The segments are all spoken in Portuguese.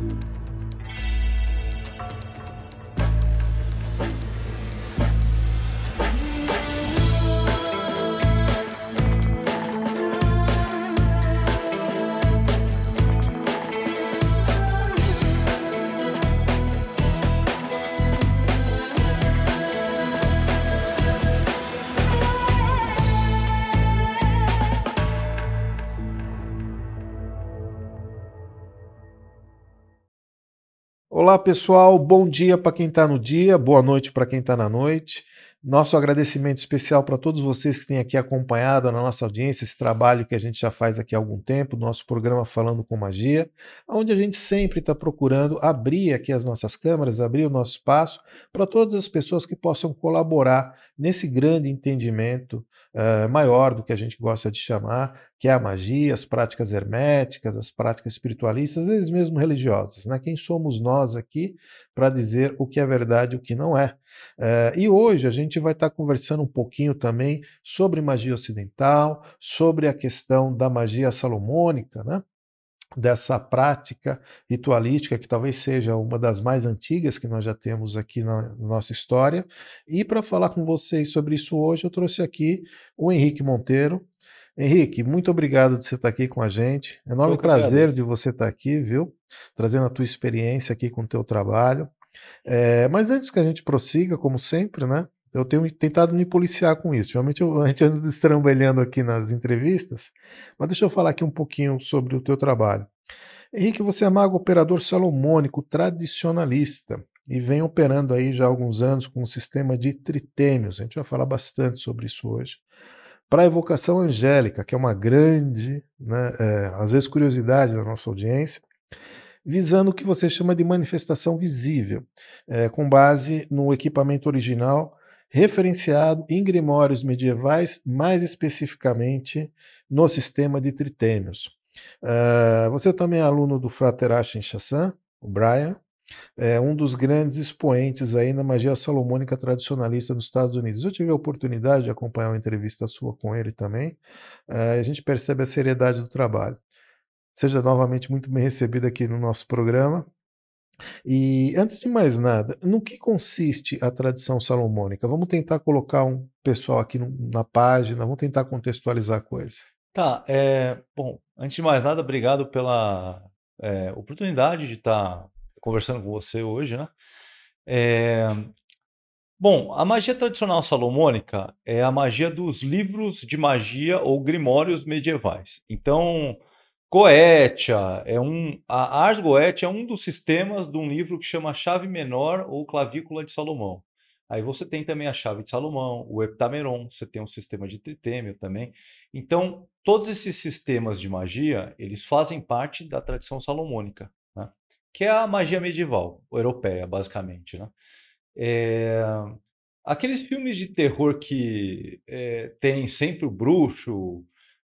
Thank you. Olá, pessoal. Bom dia para quem está no dia, boa noite para quem está na noite. Nosso agradecimento especial para todos vocês que têm aqui acompanhado na nossa audiência esse trabalho que a gente já faz aqui há algum tempo, nosso programa Falando com Magia, onde a gente sempre está procurando abrir aqui as nossas câmeras, abrir o nosso espaço para todas as pessoas que possam colaborar nesse grande entendimento uh, maior do que a gente gosta de chamar, que é a magia, as práticas herméticas, as práticas espiritualistas, às vezes mesmo religiosas. Né? Quem somos nós aqui para dizer o que é verdade e o que não é? Uh, e hoje a gente vai estar tá conversando um pouquinho também sobre magia ocidental, sobre a questão da magia salomônica, né? dessa prática ritualística, que talvez seja uma das mais antigas que nós já temos aqui na nossa história. E para falar com vocês sobre isso hoje, eu trouxe aqui o Henrique Monteiro. Henrique, muito obrigado de você estar tá aqui com a gente. Enorme muito prazer obrigado. de você estar tá aqui, viu? Trazendo a tua experiência aqui com o teu trabalho. É, mas antes que a gente prossiga, como sempre, né? eu tenho tentado me policiar com isso. Realmente a gente anda estrambelhando aqui nas entrevistas, mas deixa eu falar aqui um pouquinho sobre o teu trabalho. Henrique, você é mago operador salomônico tradicionalista e vem operando aí já há alguns anos com o um sistema de tritênios. A gente vai falar bastante sobre isso hoje. Para a evocação angélica, que é uma grande, né, é, às vezes, curiosidade da nossa audiência, visando o que você chama de manifestação visível, é, com base no equipamento original referenciado em grimórios medievais, mais especificamente no sistema de tritênios. Uh, ah, você é também é aluno do Fraterachen Chassan, o Brian, é um dos grandes expoentes aí na magia salomônica tradicionalista nos Estados Unidos. Eu tive a oportunidade de acompanhar uma entrevista sua com ele também. Uh, a gente percebe a seriedade do trabalho. Seja novamente muito bem recebido aqui no nosso programa. E antes de mais nada, no que consiste a tradição salomônica? Vamos tentar colocar um pessoal aqui na página, vamos tentar contextualizar a coisa. Tá, é, bom, antes de mais nada, obrigado pela é, oportunidade de estar tá conversando com você hoje, né? É, bom, a magia tradicional salomônica é a magia dos livros de magia ou grimórios medievais. Então, Goetia é um a Ars Goetia é um dos sistemas de um livro que chama Chave Menor ou Clavícula de Salomão. Aí você tem também a chave de Salomão, o heptameron, você tem um sistema de tritêmio também. Então, todos esses sistemas de magia, eles fazem parte da tradição salomônica, né? que é a magia medieval, europeia, basicamente. Né? É... Aqueles filmes de terror que é, tem sempre o bruxo,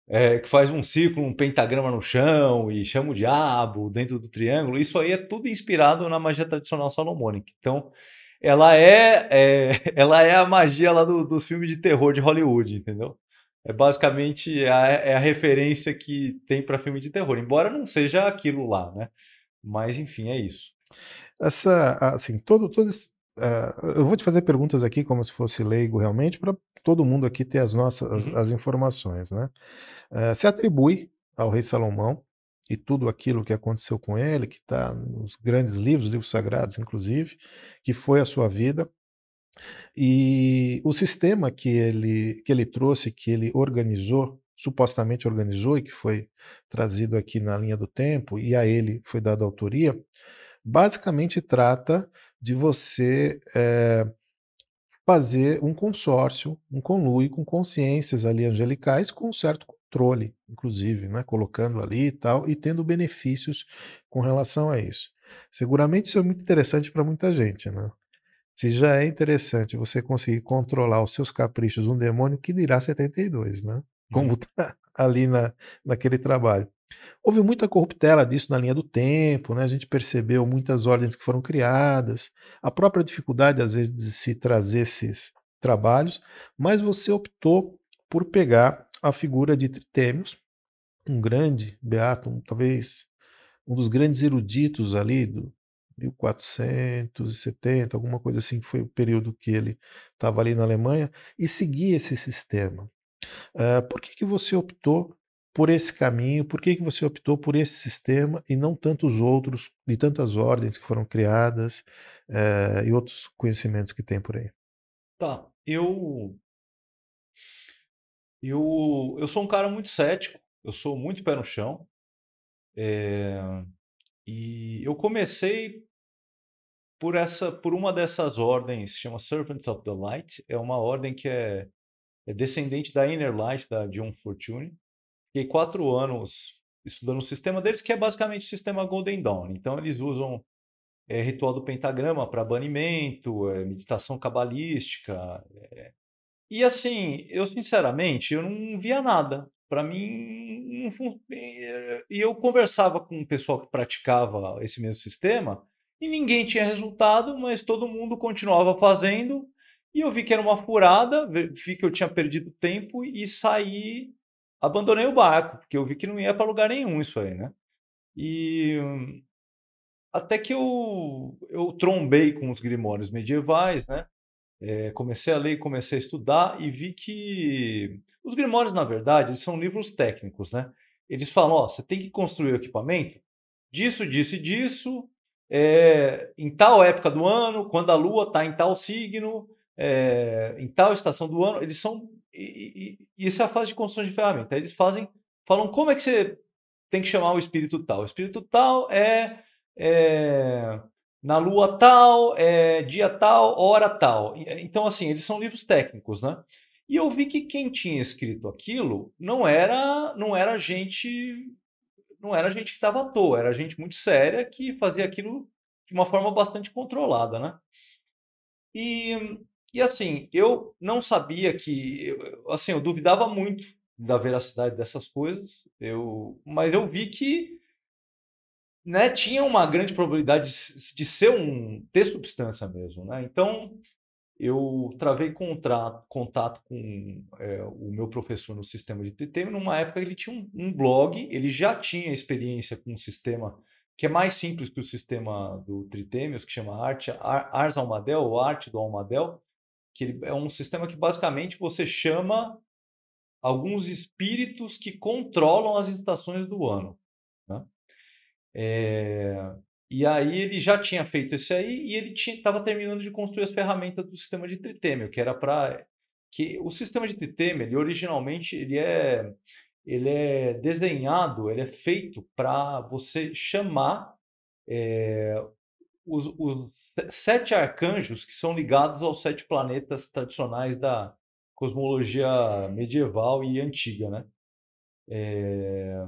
é, que faz um círculo, um pentagrama no chão e chama o diabo dentro do triângulo. Isso aí é tudo inspirado na magia tradicional salomônica. Então, ela é, é ela é a magia lá do, dos filmes de terror de Hollywood, entendeu? É basicamente a, é a referência que tem para filme de terror, embora não seja aquilo lá, né? Mas enfim, é isso. Essa, assim, todo, todo esse Uh, eu vou te fazer perguntas aqui como se fosse leigo realmente, para todo mundo aqui ter as nossas as, uhum. as informações. Né? Uh, se atribui ao rei Salomão e tudo aquilo que aconteceu com ele, que está nos grandes livros, livros sagrados inclusive, que foi a sua vida. E o sistema que ele, que ele trouxe, que ele organizou, supostamente organizou e que foi trazido aqui na linha do tempo, e a ele foi dada autoria, basicamente trata de você é, fazer um consórcio, um conluio com consciências ali angelicais com um certo controle, inclusive, né? colocando ali e tal, e tendo benefícios com relação a isso. Seguramente isso é muito interessante para muita gente, né? Se já é interessante você conseguir controlar os seus caprichos um demônio, que dirá 72, né? Como está uhum. ali na, naquele trabalho. Houve muita corruptela disso na linha do tempo, né? a gente percebeu muitas ordens que foram criadas, a própria dificuldade, às vezes, de se trazer esses trabalhos, mas você optou por pegar a figura de Tritêmios, um grande beato, um, talvez um dos grandes eruditos ali do 1470, alguma coisa assim, que foi o período que ele estava ali na Alemanha, e seguir esse sistema. Uh, por que, que você optou por esse caminho? Por que, que você optou por esse sistema e não tantos outros, e tantas ordens que foram criadas eh, e outros conhecimentos que tem por aí? Tá, eu, eu, eu sou um cara muito cético, eu sou muito pé no chão. É, e eu comecei por essa por uma dessas ordens chama Servants of the Light é uma ordem que é, é descendente da Inner Light da John Fortune Fiquei quatro anos estudando o sistema deles, que é basicamente o sistema Golden Dawn. Então, eles usam é, ritual do pentagrama para banimento, é, meditação cabalística. É... E assim, eu sinceramente, eu não via nada. Para mim, não... e eu conversava com o pessoal que praticava esse mesmo sistema e ninguém tinha resultado, mas todo mundo continuava fazendo. E eu vi que era uma furada, vi que eu tinha perdido tempo e saí abandonei o barco, porque eu vi que não ia para lugar nenhum isso aí, né? E até que eu, eu trombei com os grimórios medievais, né? É, comecei a ler, comecei a estudar e vi que os grimórios, na verdade, eles são livros técnicos, né? Eles falam, ó, você tem que construir o equipamento disso, disso e disso, é, em tal época do ano, quando a lua está em tal signo, é, em tal estação do ano, eles são. E, e, e isso é a fase de construção de ferramenta. Eles fazem, falam como é que você tem que chamar o espírito tal. O espírito tal é, é na lua tal, é, dia tal, hora tal. Eh, então, assim, eles são livros técnicos, né? E eu vi que quem tinha escrito aquilo não era não era gente não era gente que estava à toa, era gente muito séria que fazia aquilo de uma forma bastante controlada, né? E e assim, eu não sabia que, eu, assim, eu duvidava muito da veracidade dessas coisas, eu, mas eu vi que né, tinha uma grande probabilidade de, de ser um ter substância mesmo, né? Então eu travei contrato, contato com é, o meu professor no sistema de TT. Numa época ele tinha um, um, blog, ele já tinha experiência com um sistema que é mais simples que o sistema do Tritêmios, que chama Arte, Ar, Ars Almadel, ou Arte do Almadel, que é um sistema que basicamente você chama alguns espíritos que controlam as estações do ano. Né? É, e aí ele já tinha feito esse aí e ele estava terminando de construir as ferramentas do sistema de tritêmio, que era para que o sistema de tritêmio, ele originalmente ele é ele é desenhado, ele é feito para você chamar é, os, os sete arcanjos que são ligados aos sete planetas tradicionais da cosmologia medieval e antiga, né? É...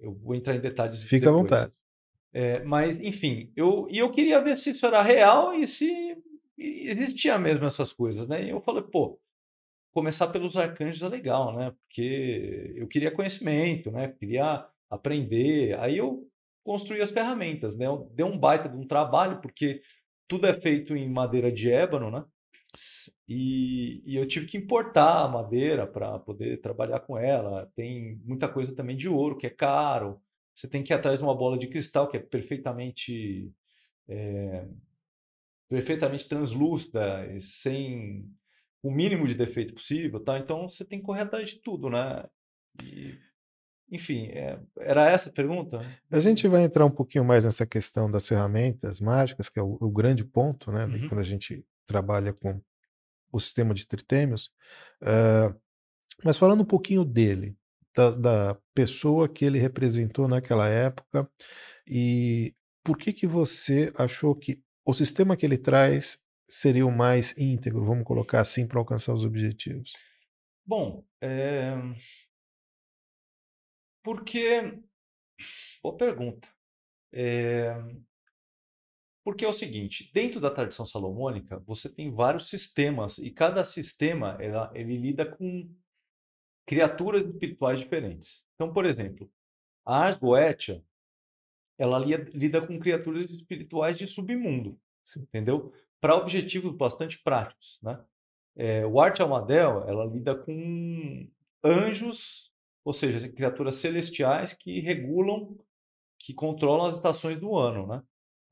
Eu vou entrar em detalhes. Fica depois. à vontade. É, mas, enfim, eu, e eu queria ver se isso era real e se existia mesmo essas coisas, né? E eu falei, pô, começar pelos arcanjos é legal, né? Porque eu queria conhecimento, né? queria aprender. Aí eu construir as ferramentas, né? Deu um baita de um trabalho, porque tudo é feito em madeira de ébano, né? E, e eu tive que importar a madeira para poder trabalhar com ela. Tem muita coisa também de ouro, que é caro. Você tem que ir atrás de uma bola de cristal, que é perfeitamente. É, perfeitamente translúcida, sem o mínimo de defeito possível, tá? Então você tem que correr atrás de tudo, né? E enfim, é, era essa a pergunta? A gente vai entrar um pouquinho mais nessa questão das ferramentas mágicas, que é o, o grande ponto, né? Uhum. Quando a gente trabalha com o sistema de tritêmios. Uh, mas falando um pouquinho dele, da, da, pessoa que ele representou naquela época e por que que você achou que o sistema que ele traz seria o mais íntegro, vamos colocar assim, para alcançar os objetivos? Bom, é, porque. Boa pergunta. É, porque é o seguinte, dentro da tradição salomônica, você tem vários sistemas e cada sistema ela, ele lida com criaturas espirituais diferentes. Então, por exemplo, a Ars Goetia, ela lia, lida com criaturas espirituais de submundo, Sim. entendeu? Para objetivos bastante práticos, né? É, o Arte Amadel, ela lida com anjos ou seja, criaturas celestiais que regulam, que controlam as estações do ano, né?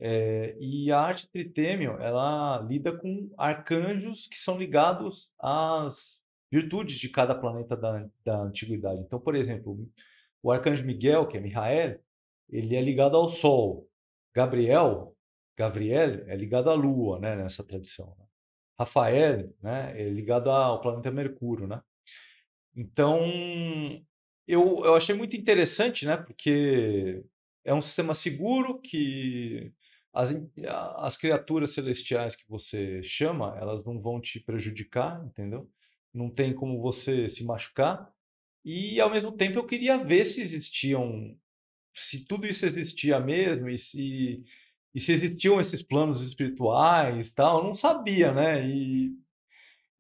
É, e a arte tritêmio, ela lida com arcanjos que são ligados às virtudes de cada planeta da, da antiguidade. Então, por exemplo, o arcanjo Miguel, que é Mihael, ele é ligado ao Sol. Gabriel, Gabriel é ligado à Lua, né, nessa tradição. Né? Rafael, né, é ligado ao planeta Mercúrio, né? Então, eu, eu achei muito interessante, né? Porque é um sistema seguro que as, as criaturas celestiais que você chama, elas não vão te prejudicar, entendeu? Não tem como você se machucar. E ao mesmo tempo eu queria ver se existiam, se tudo isso existia mesmo e se e se existiam esses planos espirituais, e tal, eu não sabia, né? E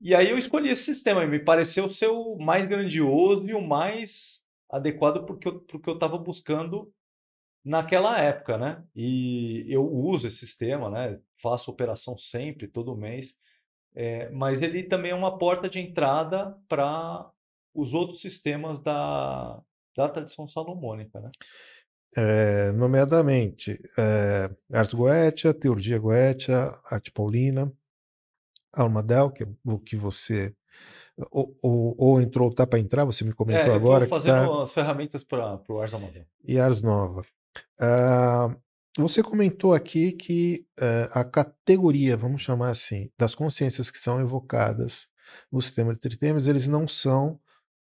e aí eu escolhi esse sistema, me pareceu ser o mais grandioso e o mais adequado porque o porque eu estava buscando naquela época, né? E eu uso esse sistema, né? Faço operação sempre, todo mês, é, mas ele também é uma porta de entrada para os outros sistemas da, da tradição salomônica, né? É, nomeadamente, é, Arte Goetia, Teurgia Goetia, Arte Paulina, Almadel, que é o que você ou, ou, ou entrou, tá para entrar, você me é, comentou é, agora. Estou fazendo tá... as ferramentas para o Ars Almadel. E Ars Nova. Ah, você comentou aqui que eh, a categoria, vamos chamar assim, das consciências que são evocadas no sistema de tritemas, eles não são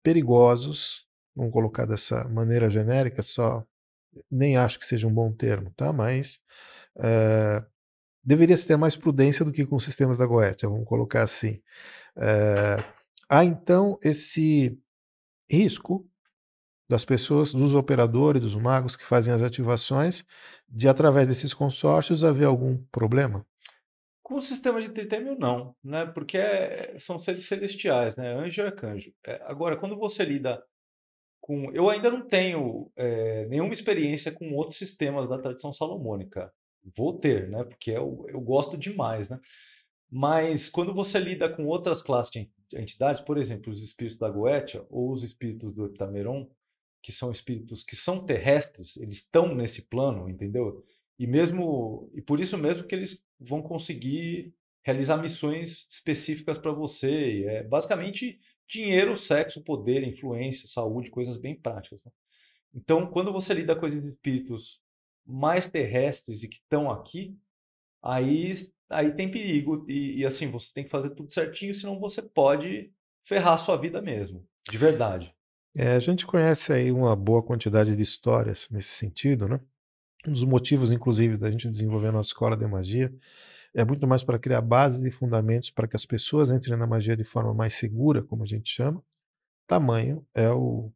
perigosos, vamos colocar dessa maneira genérica só, nem acho que seja um bom termo, tá? Mas uh, deveria se ter mais prudência do que com os sistemas da Goethe, vamos colocar assim. É, há então esse risco das pessoas, dos operadores, dos magos que fazem as ativações, de através desses consórcios haver algum problema? Com o sistema de tritêmio, não, né? Porque é, são seres celestiais, né? Anjo e é arcanjo. É, agora, quando você lida com. Eu ainda não tenho é, nenhuma experiência com outros sistemas da tradição salomônica vou ter, né? Porque eu, é eu gosto demais, né? Mas quando você lida com outras classes de entidades, por exemplo, os espíritos da Goetia ou os espíritos do Epitameron, que são espíritos que são terrestres, eles estão nesse plano, entendeu? E mesmo e por isso mesmo que eles vão conseguir realizar missões específicas para você, é basicamente dinheiro, sexo, poder, influência, saúde, coisas bem práticas. Né? Então, quando você lida com esses espíritos mais terrestres e que estão aqui, aí, aí tem perigo. E, e, assim, você tem que fazer tudo certinho, senão você pode ferrar a sua vida mesmo, de verdade. É, a gente conhece aí uma boa quantidade de histórias nesse sentido, né? Um dos motivos, inclusive, da gente desenvolver a nossa escola de magia é muito mais para criar bases e fundamentos para que as pessoas entrem na magia de forma mais segura, como a gente chama. Tamanho é o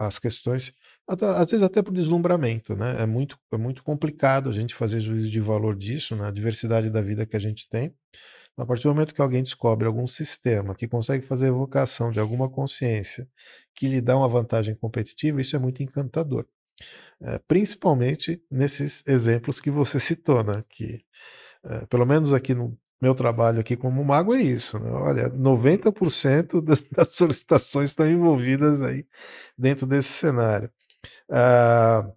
as questões às vezes até por deslumbramento, né? É muito, é muito complicado a gente fazer juízo de valor disso, na né? diversidade da vida que a gente tem. A partir do momento que alguém descobre algum sistema que consegue fazer evocação de alguma consciência que lhe dá uma vantagem competitiva, isso é muito encantador. É, principalmente nesses exemplos que você citou, né? Que, é, pelo menos aqui no meu trabalho aqui como mago é isso, né? Olha, 90% das, das solicitações estão envolvidas aí dentro desse cenário. Ah,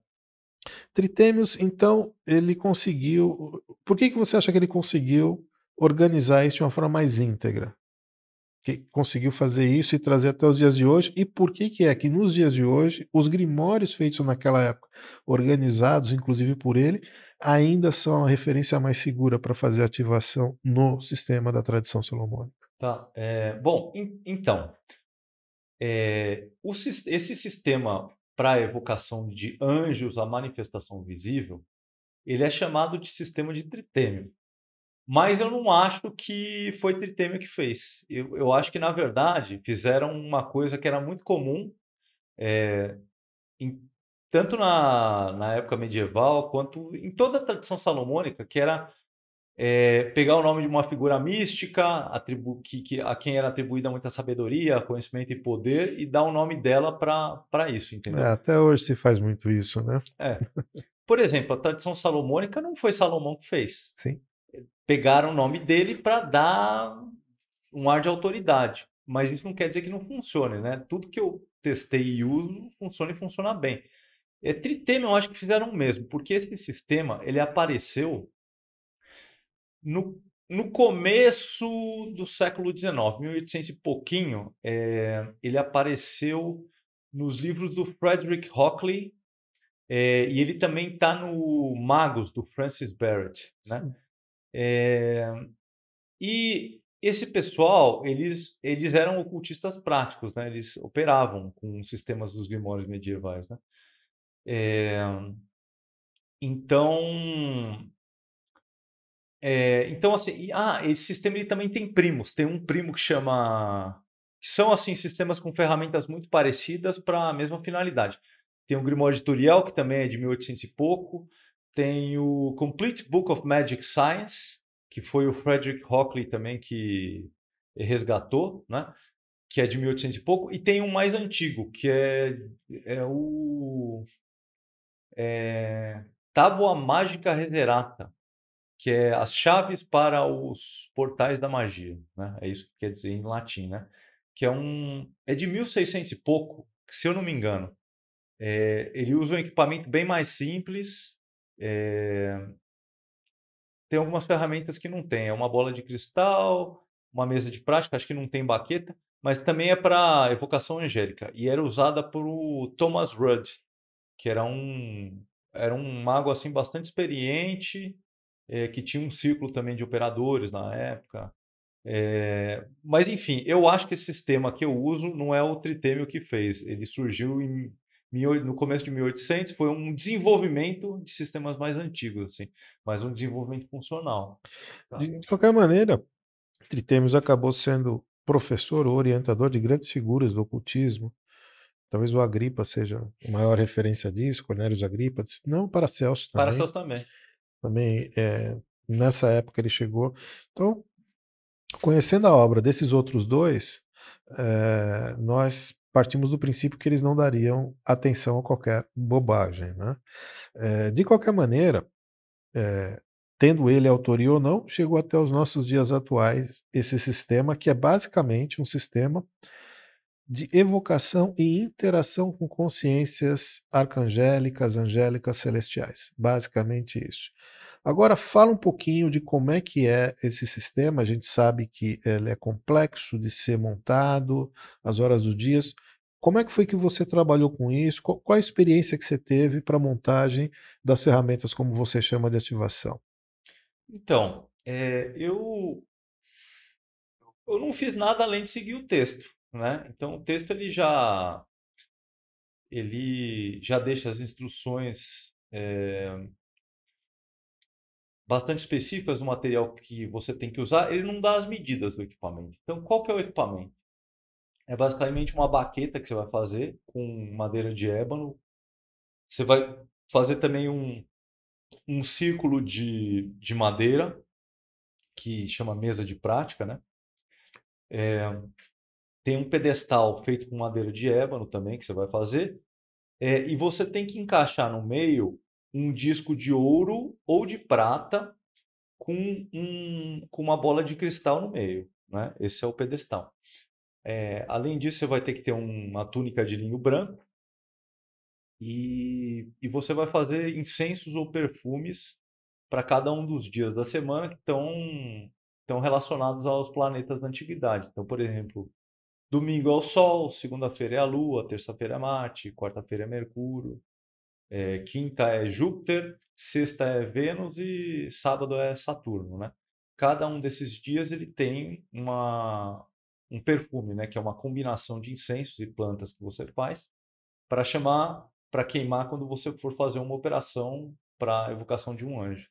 Tritêmios, então, ele conseguiu. Por que, que você acha que ele conseguiu organizar isso de uma forma mais íntegra? Que conseguiu fazer isso e trazer até os dias de hoje? E por que, que é que nos dias de hoje, os grimórios feitos naquela época, organizados inclusive por ele, ainda são a referência mais segura para fazer ativação no sistema da tradição solomônica? Tá. É, bom, in, então. É, o, esse sistema para a evocação de anjos, a manifestação visível, ele é chamado de sistema de tritêmio. Mas eu não acho que foi tritêmio que fez. Eu, eu acho que, na verdade, fizeram uma coisa que era muito comum, é, em, tanto na, na época medieval quanto em toda a tradição salomônica, que era é, pegar o nome de uma figura mística, que, que, a quem era atribuída muita sabedoria, conhecimento e poder, e dar o nome dela para isso, entendeu? É, até hoje se faz muito isso, né? É. Por exemplo, a tradição salomônica não foi Salomão que fez. Sim. Pegaram o nome dele para dar um ar de autoridade. Mas isso não quer dizer que não funcione, né? Tudo que eu testei e uso funciona e funciona bem. É, Tritema eu acho que fizeram o mesmo, porque esse sistema ele apareceu no, no começo do século XIX, 1800 e pouquinho, é, ele apareceu nos livros do Frederick Hockley é, e ele também está no Magos, do Francis Barrett. Né? É, e esse pessoal, eles, eles eram ocultistas práticos, né? eles operavam com os sistemas dos limões medievais. Né? É, então, é, então, assim, e, ah, esse sistema ele também tem primos. Tem um primo que chama. Que são, assim, sistemas com ferramentas muito parecidas para a mesma finalidade. Tem o Grimoire Editorial, que também é de 1800 e pouco. Tem o Complete Book of Magic Science, que foi o Frederick Hockley também que resgatou, né? que é de 1800 e pouco. E tem um mais antigo, que é, é o é, Tábua Mágica Reserata, que é as chaves para os portais da magia, né? É isso que quer dizer em latim, né? Que é um é de 1600 e pouco, se eu não me engano. É, ele usa um equipamento bem mais simples. É, tem algumas ferramentas que não tem. É uma bola de cristal, uma mesa de prática, acho que não tem baqueta, mas também é para evocação angélica. E era usada por Thomas Rudd, que era um, era um mago assim bastante experiente é, que tinha um círculo também de operadores na época. É, mas, enfim, eu acho que esse sistema que eu uso não é o Tritêmio que fez. Ele surgiu em, no começo de 1800, foi um desenvolvimento de sistemas mais antigos, assim, mas um desenvolvimento funcional. Tá? De, de, qualquer maneira, Tritêmios acabou sendo professor ou orientador de grandes figuras do ocultismo. Talvez o Agripa seja a maior referência disso, Cornélio Agripa, não para Celso também. Para Celso também também é, nessa época ele chegou. Então, conhecendo a obra desses outros dois, é, nós partimos do princípio que eles não dariam atenção a qualquer bobagem. Né? É, de qualquer maneira, é, tendo ele autoria ou não, chegou até os nossos dias atuais esse sistema, que é basicamente um sistema de evocação e interação com consciências arcangélicas, angélicas, celestiais. Basicamente isso. Agora fala um pouquinho de como é que é esse sistema. A gente sabe que ele é complexo de ser montado, as horas do dia. Como é que foi que você trabalhou com isso? Qual, a experiência que você teve para a montagem das ferramentas, como você chama de ativação? Então, é, eu, eu não fiz nada além de seguir o texto. Né? Então, o texto ele já, ele já deixa as instruções é, bastante específicas do material que você tem que usar, ele não dá as medidas do equipamento. Então, qual que é o equipamento? É basicamente uma baqueta que você vai fazer com madeira de ébano. Você vai fazer também um, um círculo de, de madeira, que chama mesa de prática, né? É, tem um pedestal feito com madeira de ébano também que você vai fazer. É, e você tem que encaixar no meio um disco de ouro ou de prata com, um, com uma bola de cristal no meio. Né? Esse é o pedestal. É, além disso, você vai ter que ter uma túnica de linho branco e, e você vai fazer incensos ou perfumes para cada um dos dias da semana que estão, estão relacionados aos planetas da antiguidade. Então, por exemplo, domingo é o Sol, segunda-feira é a Lua, terça-feira é Marte, quarta-feira é Mercúrio. É, quinta é Júpiter, sexta é Vênus e sábado é Saturno, né? Cada um desses dias ele tem uma, um perfume, né? Que é uma combinação de incensos e plantas que você faz para chamar, para queimar quando você for fazer uma operação para evocação de um anjo.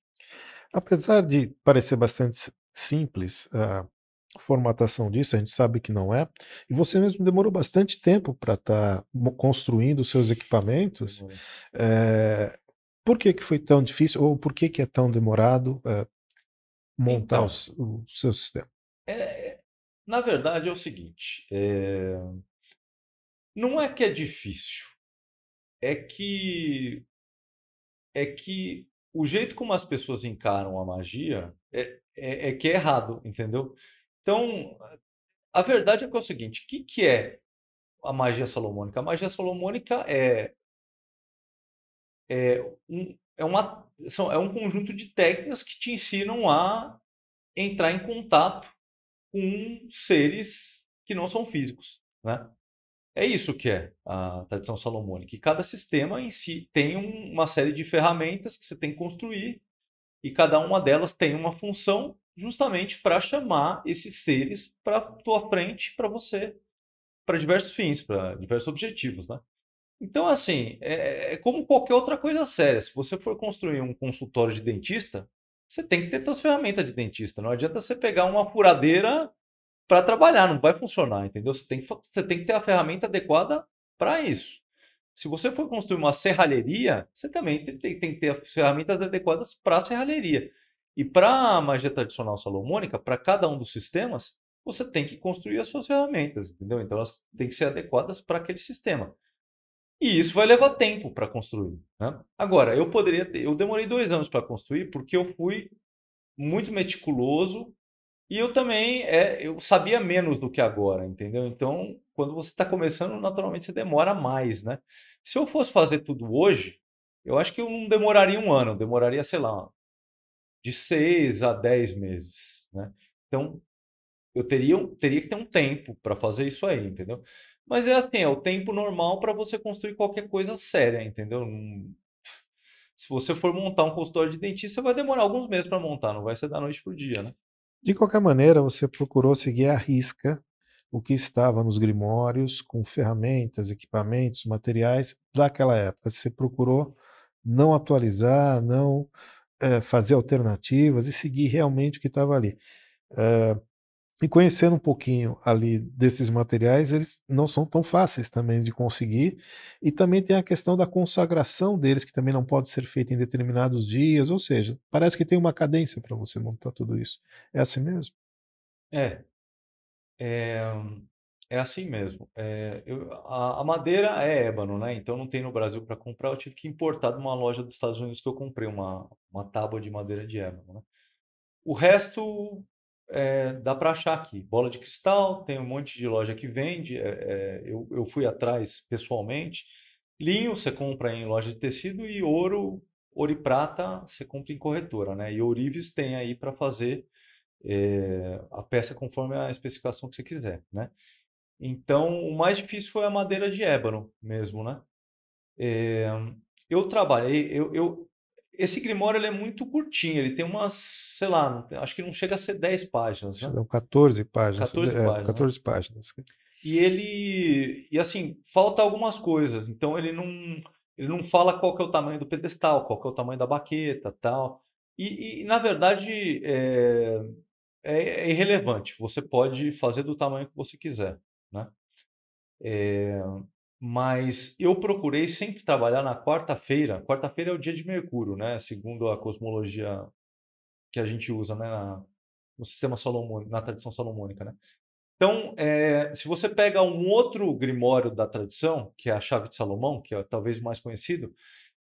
Apesar de parecer bastante simples, uh, formatação disso, a gente sabe que não é. E você mesmo demorou bastante tempo para estar tá construindo os seus equipamentos. É, por que, que foi tão difícil ou por que, que é tão demorado é, montar então, os, o, seu sistema? É, na verdade é o seguinte, eh, não é que é difícil, é que é que o jeito como as pessoas encaram a magia é, é, é que é errado, entendeu? Então, a verdade é que é o seguinte: o que, que é a magia salomônica? A magia salomônica é, é, um, é, uma, são, é um conjunto de técnicas que te ensinam a entrar em contato com seres que não são físicos. Né? É isso que é a tradição salomônica. E cada sistema em si tem um, uma série de ferramentas que você tem que construir, e cada uma delas tem uma função justamente para chamar esses seres para tua frente, para você, para diversos fins, para diversos objetivos, né? Então, assim, é, é, como qualquer outra coisa séria. Se você for construir um consultório de dentista, você tem que ter suas ferramentas de dentista. Não adianta você pegar uma furadeira para trabalhar, não vai funcionar, entendeu? Você tem que, você tem que ter a ferramenta adequada para isso. Se você for construir uma serralheria, você também tem, tem, tem que ter as ferramentas adequadas para a serralheria. E para a magia tradicional salomônica, para cada um dos sistemas, você tem que construir as suas ferramentas, entendeu? Então elas têm que ser adequadas para aquele sistema. E isso vai levar tempo para construir. Né? Agora, eu poderia ter, eu demorei dois anos para construir porque eu fui muito meticuloso e eu também é, eu sabia menos do que agora, entendeu? Então, quando você está começando, naturalmente você demora mais, né? Se eu fosse fazer tudo hoje, eu acho que eu não demoraria um ano, demoraria, sei lá, de seis a dez meses. Né? Então, eu teria, teria que ter um tempo para fazer isso aí, entendeu? Mas é assim, é o tempo normal para você construir qualquer coisa séria, entendeu? Se você for montar um consultório de dentista, vai demorar alguns meses para montar, não vai ser da noite para o dia, né? De qualquer maneira, você procurou seguir à risca o que estava nos grimórios, com ferramentas, equipamentos, materiais daquela época. Você procurou não atualizar, não eh, fazer alternativas e seguir realmente o que estava ali. Eh, e conhecendo um pouquinho ali desses materiais, eles não são tão fáceis também de conseguir. E também tem a questão da consagração deles, que também não pode ser feita em determinados dias. Ou seja, parece que tem uma cadência para você montar tudo isso. É assim mesmo? É. é... Hum, é assim mesmo. É, eu, a, a, madeira é ébano, né? Então não tem no Brasil para comprar. Eu tive que importar de uma loja dos Estados Unidos que eu comprei uma, uma tábua de madeira de ébano. Né? O resto é, dá para achar aqui. Bola de cristal, tem um monte de loja que vende. É, é, eu, eu fui atrás pessoalmente. Linho você compra em loja de tecido e ouro, ouro e prata você compra em corretora, né? E ourives tem aí para fazer é, a peça conforme a especificação que você quiser, né? Então, o mais difícil foi a madeira de ébano mesmo, né? É, eu trabalhei, eu, eu, esse grimório ele é muito curtinho, ele tem umas, sei lá, acho que não chega a ser 10 páginas, né? São 14 páginas. 14 é, páginas. 14 né? páginas. Né? E ele, e assim, falta algumas coisas, então ele não, ele não fala qual que é o tamanho do pedestal, qual que é o tamanho da baqueta, tal. E, e na verdade, eh, é, é, irrelevante. Você pode fazer do tamanho que você quiser. Né? É, mas eu procurei sempre trabalhar na quarta-feira. Quarta-feira é o dia de Mercúrio, né? Segundo a cosmologia que a gente usa, né? Na, no sistema salomônico, na tradição Salomônica, né? Então, é, se você pega um outro grimório da tradição, que é a chave de Salomão, que é talvez o mais conhecido,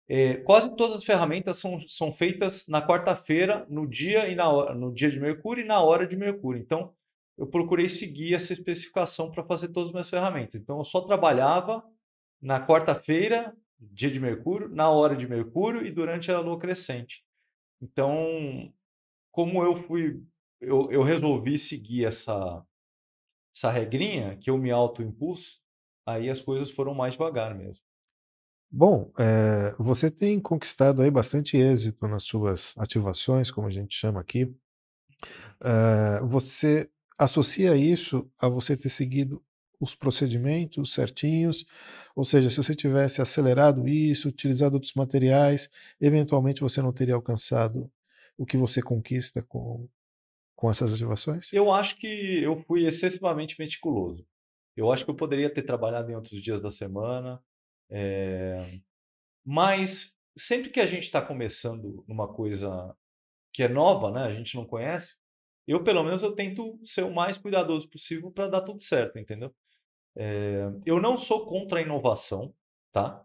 é, quase todas as ferramentas são, são feitas na quarta-feira, no dia e na hora, no dia de Mercúrio e na hora de Mercúrio. Então, eu procurei seguir essa especificação para fazer todas as minhas ferramentas. Então, eu só trabalhava na quarta-feira, dia de Mercúrio, na hora de Mercúrio e durante a lua crescente. Então, como eu fui, eu, eu resolvi seguir essa, essa regrinha que eu me autoimpus, aí as coisas foram mais devagar mesmo. Bom, é, você tem conquistado aí bastante êxito nas suas ativações, como a gente chama aqui. É, você associa isso a você ter seguido os procedimentos certinhos, ou seja, se você tivesse acelerado isso, utilizado outros materiais, eventualmente você não teria alcançado o que você conquista com, com essas ativações? Eu acho que eu fui excessivamente meticuloso. Eu acho que eu poderia ter trabalhado em outros dias da semana, é... mas sempre que a gente está começando numa coisa que é nova, né, a gente não conhece, eu, pelo menos, eu tento ser o mais cuidadoso possível para dar tudo certo, entendeu? É, eu não sou contra a inovação, tá?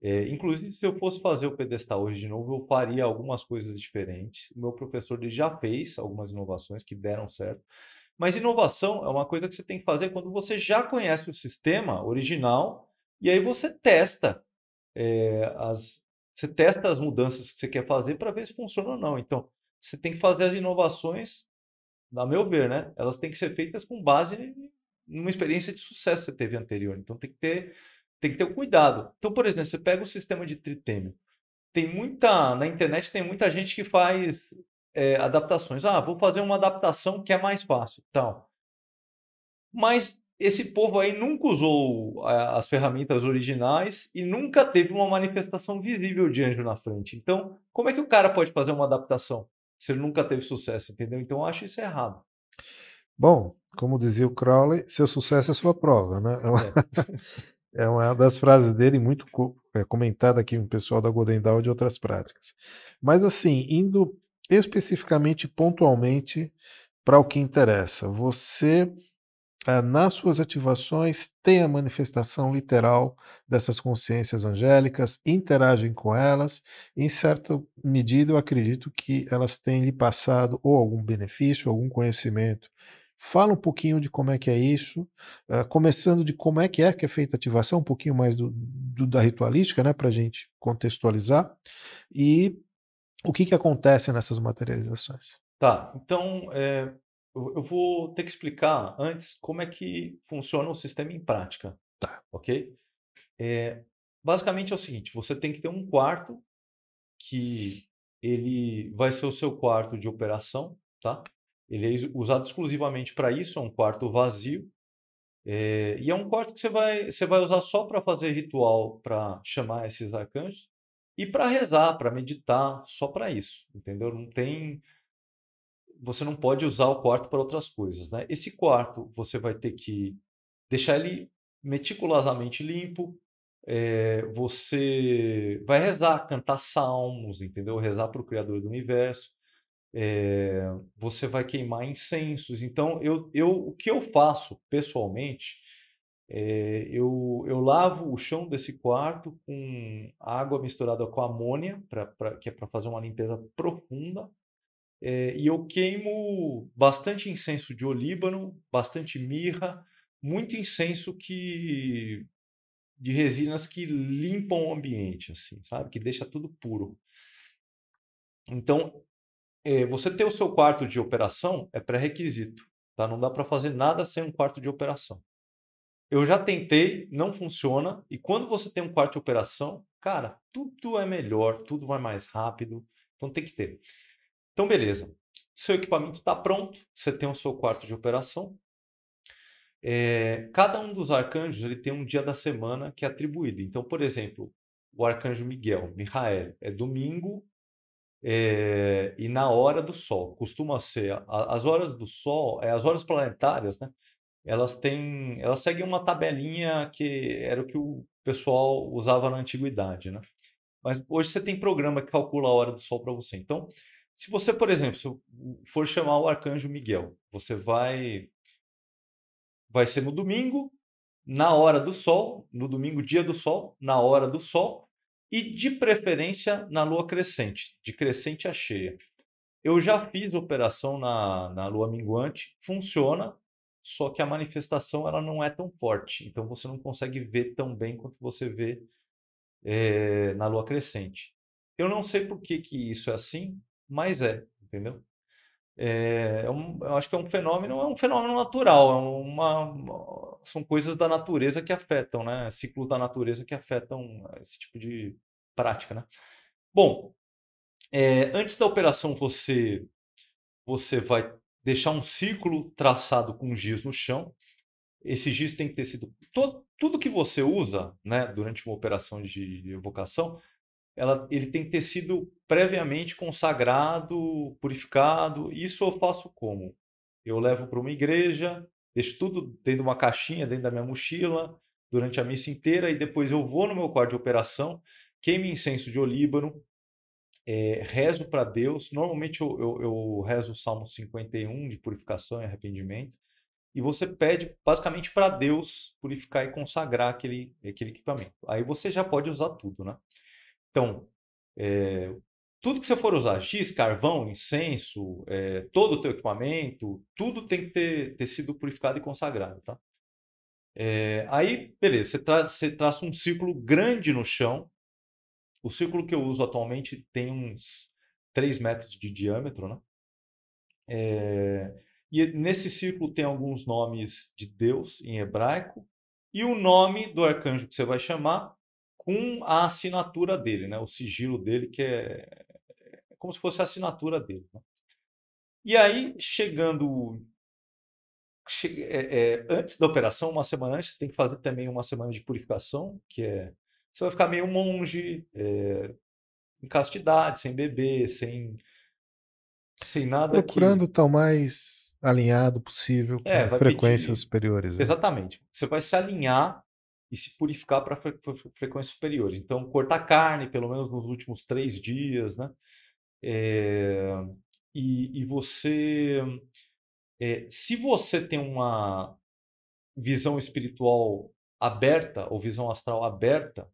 É, inclusive, se eu fosse fazer o pedestal hoje de novo, eu faria algumas coisas diferentes. O meu professor ele já fez algumas inovações que deram certo. Mas inovação é uma coisa que você tem que fazer quando você já conhece o sistema original e aí você testa é, as, você testa as mudanças que você quer fazer para ver se funciona ou não. Então, você tem que fazer as inovações na meu ver, né? Elas têm que ser feitas com base numa experiência de sucesso que você teve anterior. Então tem que ter tem que ter o um cuidado. Então, por exemplo, você pega o sistema de tritêmio. Tem muita na internet tem muita gente que faz é, adaptações. Ah, vou fazer uma adaptação que é mais fácil, tal. Mas esse povo aí nunca usou as ferramentas originais e nunca teve uma manifestação visível de anjo na frente. Então, como é que o cara pode fazer uma adaptação? se ele nunca teve sucesso, entendeu? Então eu acho isso errado. Bom, como dizia o Crowley, seu sucesso é sua prova, né? É uma, é. é uma das frases dele, muito é, comentada aqui no pessoal da Golden Dawn e de outras práticas. Mas assim, indo especificamente, pontualmente, para o que interessa, você eh, nas suas ativações, tem a manifestação literal dessas consciências angélicas, interagem com elas, em certa medida eu acredito que elas têm lhe passado ou algum benefício, algum conhecimento. Fala um pouquinho de como é que é isso, eh, começando de como é que é que é feita a ativação, um pouquinho mais do, do da ritualística, né, para a gente contextualizar, e o que, que acontece nessas materializações. Tá, então é, eu vou ter que explicar antes como é que funciona o sistema em prática. Tá. Ok? É, basicamente é o seguinte: você tem que ter um quarto que ele vai ser o seu quarto de operação, tá? Ele é usado exclusivamente para isso, é um quarto vazio. É, e é um quarto que você vai, você vai usar só para fazer ritual, para chamar esses arcanjos e para rezar, para meditar, só para isso, entendeu? Não tem você não pode usar o quarto para outras coisas, né? Esse quarto você vai ter que deixar ele meticulosamente limpo. É, você vai rezar, cantar salmos, entendeu? Rezar para o Criador do Universo. É, você vai queimar incensos. Então, eu, eu, o que eu faço pessoalmente, é, eu, eu lavo o chão desse quarto com água misturada com amônia, pra, pra que é para fazer uma limpeza profunda. É, e eu queimo bastante incenso de olíbano, bastante mirra, muito incenso que de resinas que limpam o ambiente, assim, sabe? Que deixa tudo puro. Então, é, você ter o seu quarto de operação é pré-requisito, tá? Não dá para fazer nada sem um quarto de operação. Eu já tentei, não funciona. E quando você tem um quarto de operação, cara, tudo é melhor, tudo vai mais rápido. Então tem que ter. Então, beleza. Seu equipamento está pronto, você tem o seu quarto de operação. É, cada um dos arcanjos ele tem um dia da semana que é atribuído. Então, por exemplo, o arcanjo Miguel, Michael, é domingo é, e na hora do sol. Costuma ser a, as horas do sol, é, as horas planetárias, né? Elas têm, elas seguem uma tabelinha que era o que o pessoal usava na antiguidade, né? Mas hoje você tem programa que calcula a hora do sol para você. Então, se você, por exemplo, for chamar o arcanjo Miguel, você vai vai ser no domingo, na hora do sol, no domingo, dia do sol, na hora do sol, e de preferência na lua crescente, de crescente a cheia. Eu já fiz operação na, na lua minguante, funciona, só que a manifestação ela não é tão forte, então você não consegue ver tão bem quanto você vê é, na lua crescente. Eu não sei por que, que isso é assim, mas é, entendeu? É, é eu acho que é um fenômeno, é um fenômeno natural, é uma, são coisas da natureza que afetam, né? Ciclos da natureza que afetam esse tipo de prática, né? Bom, é, antes da operação você você vai deixar um círculo traçado com giz no chão. Esse giz tem que ter sido todo, tudo que você usa, né? Durante uma operação de evocação ela, ele tem que ter sido previamente consagrado, purificado. Isso eu faço como? Eu levo para uma igreja, deixo tudo dentro de uma caixinha, dentro da minha mochila, durante a missa inteira, e depois eu vou no meu quarto de operação, queimo incenso de olíbano, é, rezo para Deus. Normalmente eu, eu, eu rezo o Salmo 51 de purificação e arrependimento e você pede basicamente para Deus purificar e consagrar aquele, aquele equipamento. Aí você já pode usar tudo, né? Então, é, tudo que você for usar, X, carvão, incenso, é, todo o teu equipamento, tudo tem que ter, ter sido purificado e consagrado, tá? É, aí, beleza, você, tra você traça um círculo grande no chão. O círculo que eu uso atualmente tem uns 3 metros de diâmetro, né? É, e nesse círculo tem alguns nomes de Deus em hebraico e o nome do arcanjo que você vai chamar com a assinatura dele, né? o sigilo dele, que é, é como se fosse a assinatura dele. Né? E aí, chegando che... é, é, antes da operação, uma semana antes, tem que fazer também uma semana de purificação, que é você vai ficar meio monge, é, em castidade, sem beber, sem, sem nada. Procurando que... o tal mais alinhado possível é, com frequências pedir... superiores. Né. Exatamente. Você vai se alinhar e se purificar para fre frequências superiores. Então, cortar carne, pelo menos nos últimos três dias, né? É, e, e, você, é, se você tem uma visão espiritual aberta ou visão astral aberta,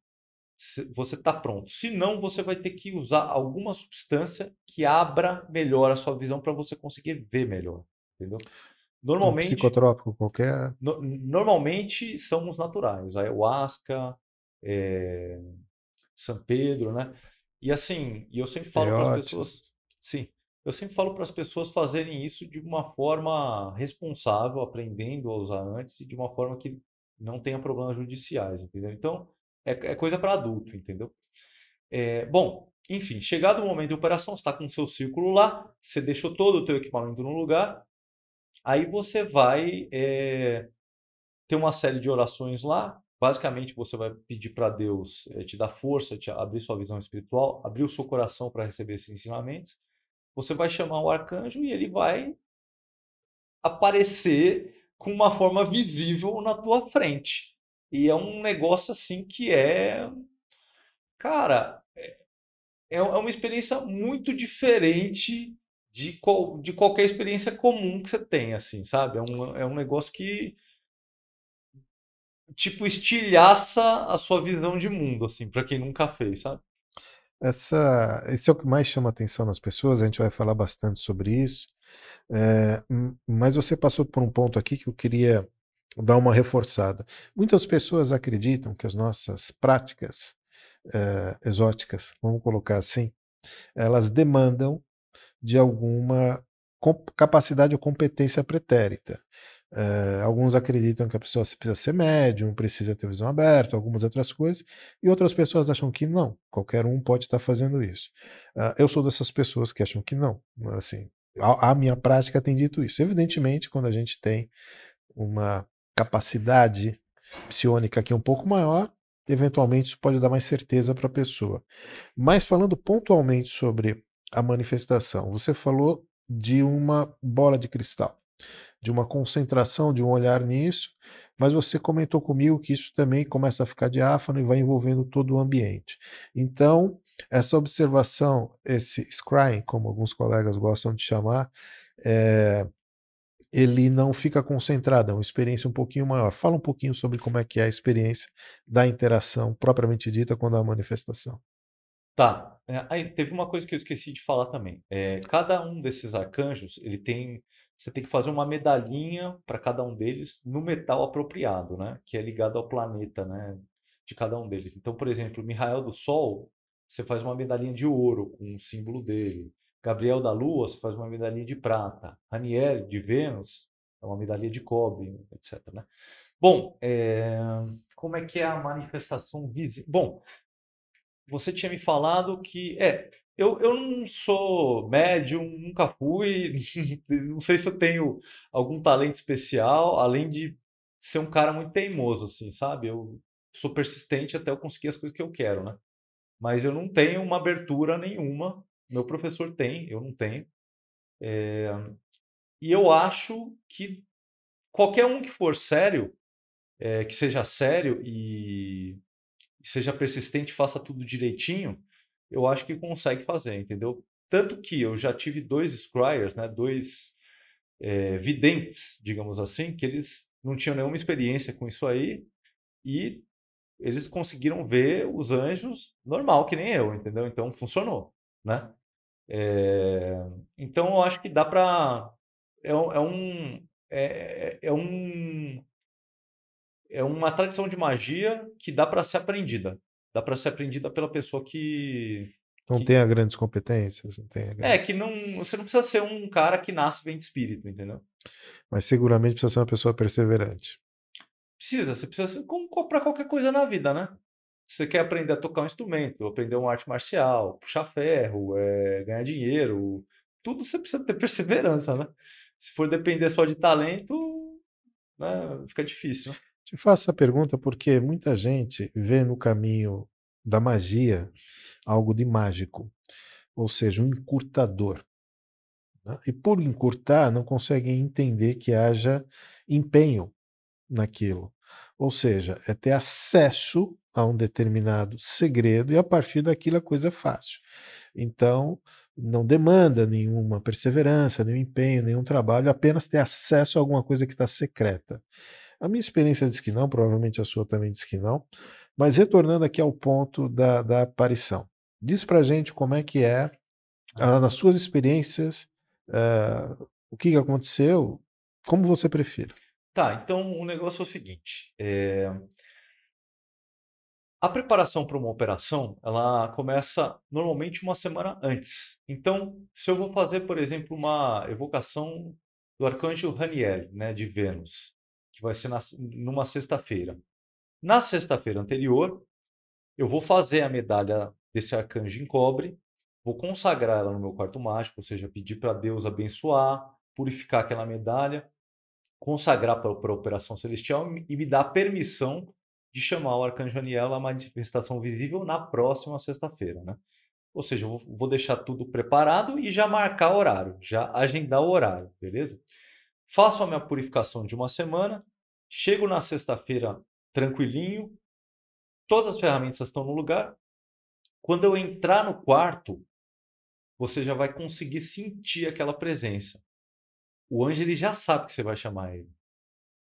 você está pronto. Se não, você vai ter que usar alguma substância que abra melhor a sua visão para você conseguir ver melhor, entendeu? Normalmente. Um psicotrópico qualquer. É. No, normalmente são os naturais, a ayahuasca, é, eh, São Pedro, né? E assim, eu sempre falo para as pessoas. Sim. Eu sempre falo para as pessoas fazerem isso de uma forma responsável, aprendendo a usar antes e de uma forma que não tenha problemas judiciais, entendeu? Então, é, é coisa para adulto, entendeu? É, bom, enfim, chegado o momento de operação, você está com o seu círculo lá, você deixou todo o teu equipamento no lugar, Aí você vai é, ter uma série de orações lá. Basicamente, você vai pedir para Deus é, te dar força, te abrir sua visão espiritual, abrir o seu coração para receber esses ensinamentos. Você vai chamar o arcanjo e ele vai aparecer com uma forma visível na tua frente. E é um negócio assim que é. Cara, é, é, é uma experiência muito diferente de, qual, de qualquer experiência comum que você tem, assim, sabe? É um, é um negócio que tipo estilhaça a sua visão de mundo, assim, para quem nunca fez, sabe? Essa, esse é o que mais chama atenção nas pessoas, a gente vai falar bastante sobre isso. É, mas você passou por um ponto aqui que eu queria dar uma reforçada. Muitas pessoas acreditam que as nossas práticas é, exóticas, vamos colocar assim, elas demandam de alguma capacidade ou competência pretérita. Eh, alguns uhum. acreditam que a pessoa precisa ser médium, precisa ter visão aberta, algumas outras coisas, e outras pessoas acham que não, qualquer um pode estar fazendo isso. Ah, eu sou dessas pessoas que acham que não. Né, assim, a, a minha prática tem dito isso. Evidentemente, quando a gente tem uma capacidade psiônica aqui um pouco maior, eventualmente isso pode dar mais certeza para a pessoa. Mas falando pontualmente sobre a manifestação. Você falou de uma bola de cristal, de uma concentração, de um olhar nisso, mas você comentou comigo que isso também começa a ficar diáfano e vai envolvendo todo o ambiente. Então, essa observação, esse scrying, como alguns colegas gostam de chamar, é, ele não fica concentrado, é uma experiência um pouquinho maior. Fala um pouquinho sobre como é que é a experiência da interação propriamente dita quando há manifestação. Tá. É, aí teve uma coisa que eu esqueci de falar também. É, cada um desses arcanjos, ele tem. Você tem que fazer uma medalhinha para cada um deles no metal apropriado, né? Que é ligado ao planeta, né? De cada um deles. Então, por exemplo, Mihael do Sol, você faz uma medalhinha de ouro com o símbolo dele. Gabriel da Lua, você faz uma medalhinha de prata. Raniel de Vênus, é uma medalhinha de cobre, etc. Né? Bom, é... como é que é a manifestação visível? Bom, você tinha me falado que. É, eu, eu não sou médium, nunca fui, não sei se eu tenho algum talento especial, além de ser um cara muito teimoso, assim, sabe? Eu sou persistente até eu conseguir as coisas que eu quero, né? Mas eu não tenho uma abertura nenhuma. Meu professor tem, eu não tenho. É... E eu acho que qualquer um que for sério, é, que seja sério e seja persistente, faça tudo direitinho, eu acho que consegue fazer, entendeu? Tanto que eu já tive dois scryers, né, dois é, videntes, digamos assim, que eles não tinham nenhuma experiência com isso aí e eles conseguiram ver os anjos normal, que nem eu, entendeu? Então funcionou, né? É, então eu acho que dá para é, é, um é, é, é um é uma tradição de magia que dá para ser aprendida. Dá para ser aprendida pela pessoa que. Não que... tem grandes competências. Não é, grandes... É, que não, você não precisa ser um cara que nasce bem de espírito, entendeu? Mas seguramente precisa ser uma pessoa perseverante. Precisa, você precisa ser como para qualquer coisa na vida, né? Se você quer aprender a tocar um instrumento, aprender uma arte marcial, puxar ferro, é, ganhar dinheiro, tudo você precisa ter perseverança, né? Se for depender só de talento, né, fica difícil. Né? Te faço a pergunta porque muita gente vê no caminho da magia algo de mágico, ou seja, um encurtador. Né? E por encurtar, não conseguem entender que haja empenho naquilo. Ou seja, é ter acesso a um determinado segredo e a partir daquilo a coisa é fácil. Então, não demanda nenhuma perseverança, nenhum empenho, nenhum trabalho, apenas ter acesso a alguma coisa que está secreta. A minha experiência diz que não, provavelmente a sua também diz que não. Mas retornando aqui ao ponto da, da aparição, diz pra gente como é que é, ah, nas suas experiências, ah, o que aconteceu, como você prefira. Tá, então o negócio é o seguinte: é... a preparação para uma operação ela começa normalmente uma semana antes. Então, se eu vou fazer, por exemplo, uma evocação do arcanjo Raniel, né, de Vênus, que vai ser na, numa sexta-feira. Na sexta-feira anterior, eu vou fazer a medalha desse arcanjo em cobre, vou consagrar ela no meu quarto mágico, ou seja, pedir para Deus abençoar, purificar aquela medalha, consagrar para a operação celestial e me dar permissão de chamar o arcanjo Aniel a manifestação visível na próxima sexta-feira, né? Ou seja, eu vou deixar tudo preparado e já marcar o horário, já agendar o horário, beleza? faço a minha purificação de uma semana, chego na sexta-feira tranquilinho, todas as ferramentas estão no lugar. Quando eu entrar no quarto, você já vai conseguir sentir aquela presença. O anjo ele já sabe que você vai chamar ele.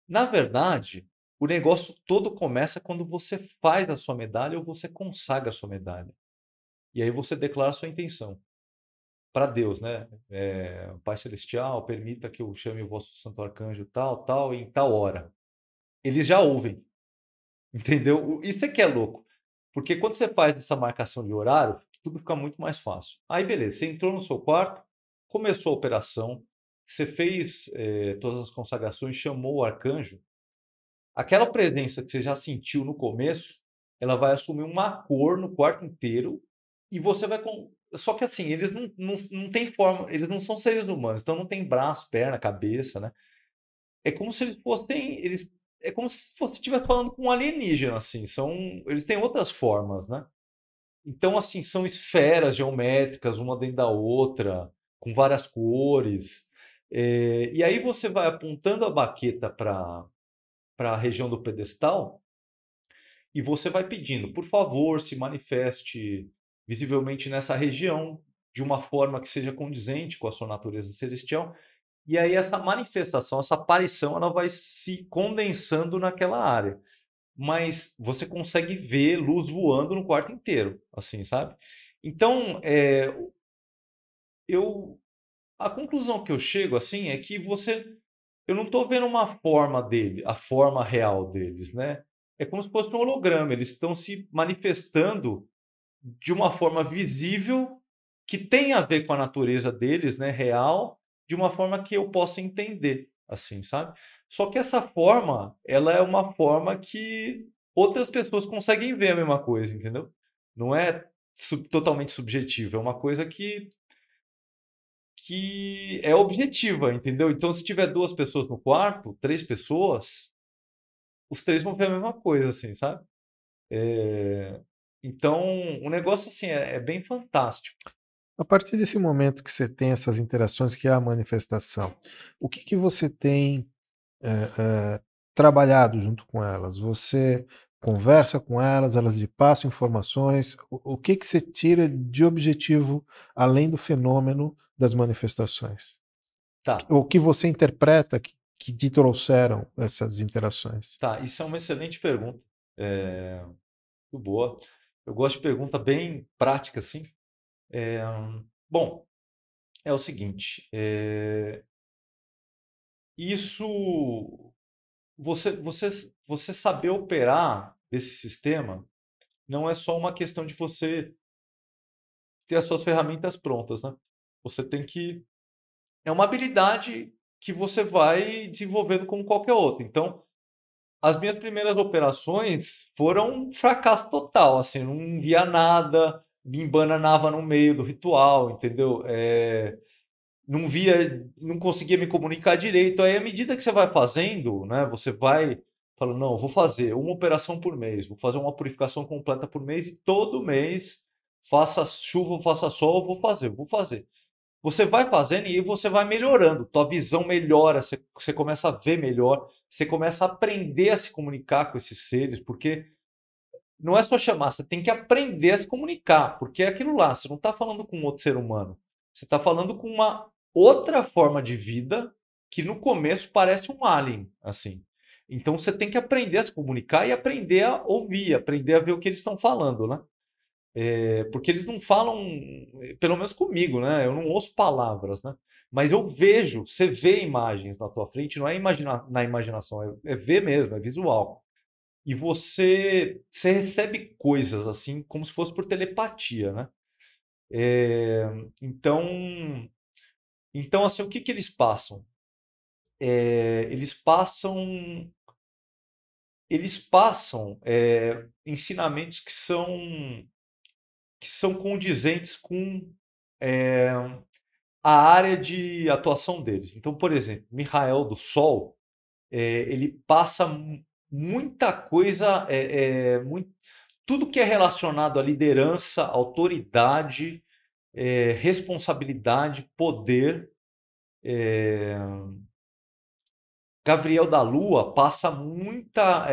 Na verdade, o negócio todo começa quando você faz a sua medalha ou você consagra a sua medalha. E aí você declara a sua intenção para Deus, né? É, Pai Celestial, permita que eu chame o vosso Santo Arcanjo tal, tal, em tal hora. Eles já ouvem, entendeu? Isso é que é louco, porque quando você faz essa marcação de horário, tudo fica muito mais fácil. Aí, beleza, você entrou no seu quarto, começou a operação, você fez é, todas as consagrações, chamou o arcanjo. Aquela presença que você já sentiu no começo, ela vai assumir uma cor no quarto inteiro e você vai com só que assim, eles não, não, não têm forma, eles não são seres humanos, então não tem braço, perna, cabeça, né? É como se eles fossem, eles é como se você estivesse falando com um alienígena, assim. São, eles têm outras formas, né? Então, assim, são esferas geométricas, uma dentro da outra, com várias cores. É, e aí você vai apontando a baqueta para a região do pedestal e você vai pedindo, por favor, se manifeste visivelmente nessa região, de uma forma que seja condizente com a sua natureza celestial. E aí essa manifestação, essa aparição, ela vai se condensando naquela área. Mas você consegue ver luz voando no quarto inteiro, assim, sabe? Então, é, eu a conclusão que eu chego assim é que você eu não estou vendo uma forma dele, a forma real deles, né? É como se fosse um holograma, eles estão se manifestando de uma forma visível que tem a ver com a natureza deles, né, real, de uma forma que eu possa entender, assim, sabe? Só que essa forma, ela é uma forma que outras pessoas conseguem ver a mesma coisa, entendeu? Não é sub totalmente subjetivo, é uma coisa que que é objetiva, entendeu? Então, se tiver duas pessoas no quarto, três pessoas, os três vão ver a mesma coisa, assim, sabe? É... Então, o negócio assim é, é bem fantástico. A partir desse momento que você tem essas interações, que é a manifestação, o que, que você tem é, é, trabalhado junto com elas? Você conversa com elas, elas lhe passam informações. O, o que, que você tira de objetivo além do fenômeno das manifestações? Tá. O que você interpreta que, que te trouxeram essas interações? Tá, isso é uma excelente pergunta. É... Muito boa. Eu gosto de pergunta bem prática, assim. É, bom, é o seguinte. É, isso, você, você, você saber operar desse sistema não é só uma questão de você ter as suas ferramentas prontas, né? Você tem que é uma habilidade que você vai desenvolvendo como qualquer outra. Então, as minhas primeiras operações foram um fracasso total, assim, não via nada, me embananava no meio do ritual, entendeu? É, não via, não conseguia me comunicar direito. Aí, à medida que você vai fazendo, né, você vai falando, não, vou fazer uma operação por mês, vou fazer uma purificação completa por mês e todo mês, faça chuva, faça sol, vou fazer, vou fazer. Você vai fazendo e você vai melhorando. Tua visão melhora, você, você começa a ver melhor, você começa a aprender a se comunicar com esses seres, porque não é só chamar, você tem que aprender a se comunicar, porque é aquilo lá, você não está falando com outro ser humano, você está falando com uma outra forma de vida que no começo parece um alien, assim. Então você tem que aprender a se comunicar e aprender a ouvir, aprender a ver o que eles estão falando, né? É, porque eles não falam, eh, pelo menos comigo, né? Eu não ouço palavras, né? Mas eu vejo, você vê imagens na tua frente, não é imagina, na imaginação, é, é ver mesmo, é visual. E você, você recebe coisas assim, como se fosse por telepatia, né? É, então, então assim, o que que eles passam? É, eles passam, eles passam é, ensinamentos que são que são condizentes com é, a área de atuação deles. Então, por exemplo, Michael do Sol, é, ele passa muita coisa, é, eh, muito, tudo que é relacionado à liderança, autoridade, responsabilidade, poder. Gabriel da Lua passa muita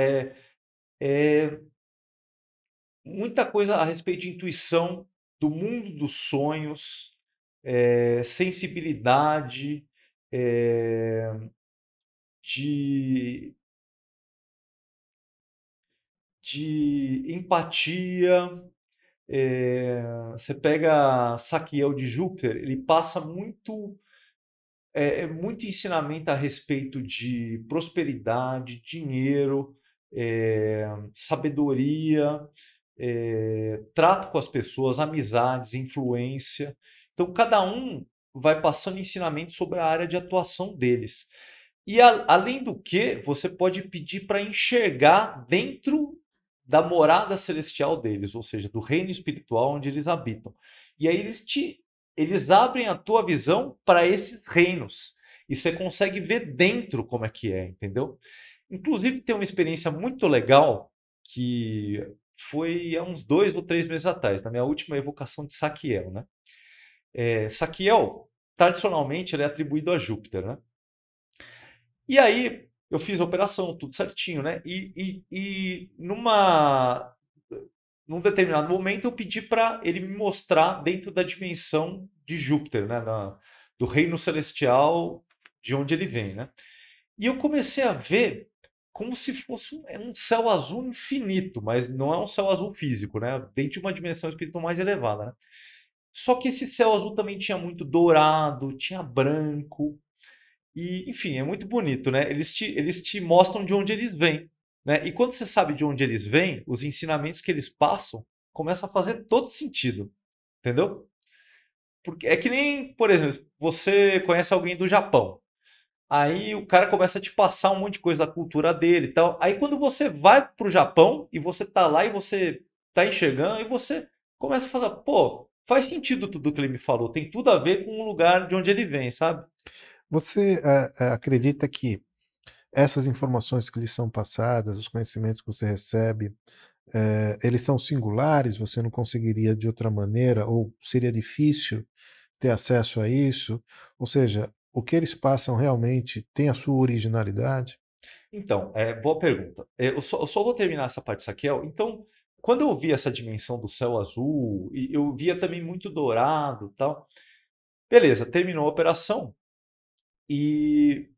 muita coisa a respeito de intuição, do mundo dos sonhos, é, sensibilidade, é, de, de empatia. É, você pega Saquiel de Júpiter, ele passa muito é, é muito ensinamento a respeito de prosperidade, dinheiro, é, sabedoria, é, trato com as pessoas, amizades, influência. Então, cada um vai passando ensinamento sobre a área de atuação deles. E a, além do que, você pode pedir para enxergar dentro da morada celestial deles, ou seja, do reino espiritual onde eles habitam. E aí eles te eles abrem a tua visão para esses reinos e você consegue ver dentro como é que é, entendeu? Inclusive tem uma experiência muito legal que foi há uns dois ou três meses atrás, na minha última evocação de Saquiel. Né? É, Saquiel, tradicionalmente, ele é atribuído a Júpiter. Né? E aí eu fiz a operação, tudo certinho, né? E, e, e numa, num determinado momento eu pedi para ele me mostrar dentro da dimensão de Júpiter, né? Na, do reino celestial de onde ele vem, né? E eu comecei a ver como se fosse um, é um céu azul infinito, mas não é um céu azul físico, né? Dentro de uma dimensão espiritual mais elevada, né? Só que esse céu azul também tinha muito dourado, tinha branco. E, enfim, é muito bonito, né? Eles te, eles te mostram de onde eles vêm. Né? E quando você sabe de onde eles vêm, os ensinamentos que eles passam começam a fazer todo sentido. Entendeu? Porque é que nem, por exemplo, você conhece alguém do Japão. Aí o cara começa a te passar um monte de coisa da cultura dele e tal. Aí quando você vai pro Japão e você tá lá e você tá enxergando, e você começa a falar, pô, faz sentido tudo que ele me falou, tem tudo a ver com o lugar de onde ele vem, sabe? Você eh, eh, acredita que essas informações que lhe são passadas, os conhecimentos que você recebe, eh, eles são singulares? Você não conseguiria de outra maneira? Ou seria difícil ter acesso a isso? Ou seja, o que eles passam realmente tem a sua originalidade? Então, é, boa pergunta. É, eu só, eu só vou terminar essa parte, Saquel. Então, quando eu vi essa dimensão do céu azul, eu via também muito dourado tal. Beleza, terminou a operação. E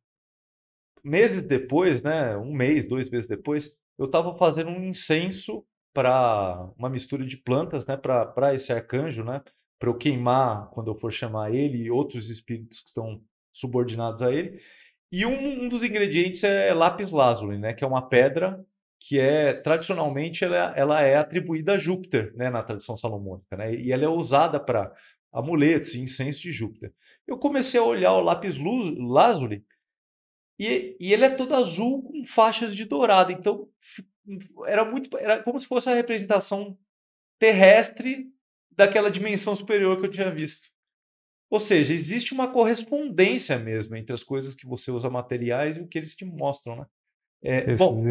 meses depois, né, um mês, dois meses depois, eu estava fazendo um incenso para uma mistura de plantas, né, para esse arcanjo, né, para eu queimar quando eu for chamar ele e outros espíritos que estão subordinados a ele. E um, um dos ingredientes é, é lápis lazuli, né, que é uma pedra que é tradicionalmente ela, é, ela é atribuída a Júpiter, né, na tradição salomônica, né, e ela é usada para amuletos e incenso de Júpiter. Eu comecei a olhar o lápis lazuli e, e, ele é todo azul com faixas de dourado, então era muito era como se fosse a representação terrestre daquela dimensão superior que eu tinha visto. Ou seja, existe uma correspondência mesmo entre as coisas que você usa materiais e o que eles te mostram, né? É, bom,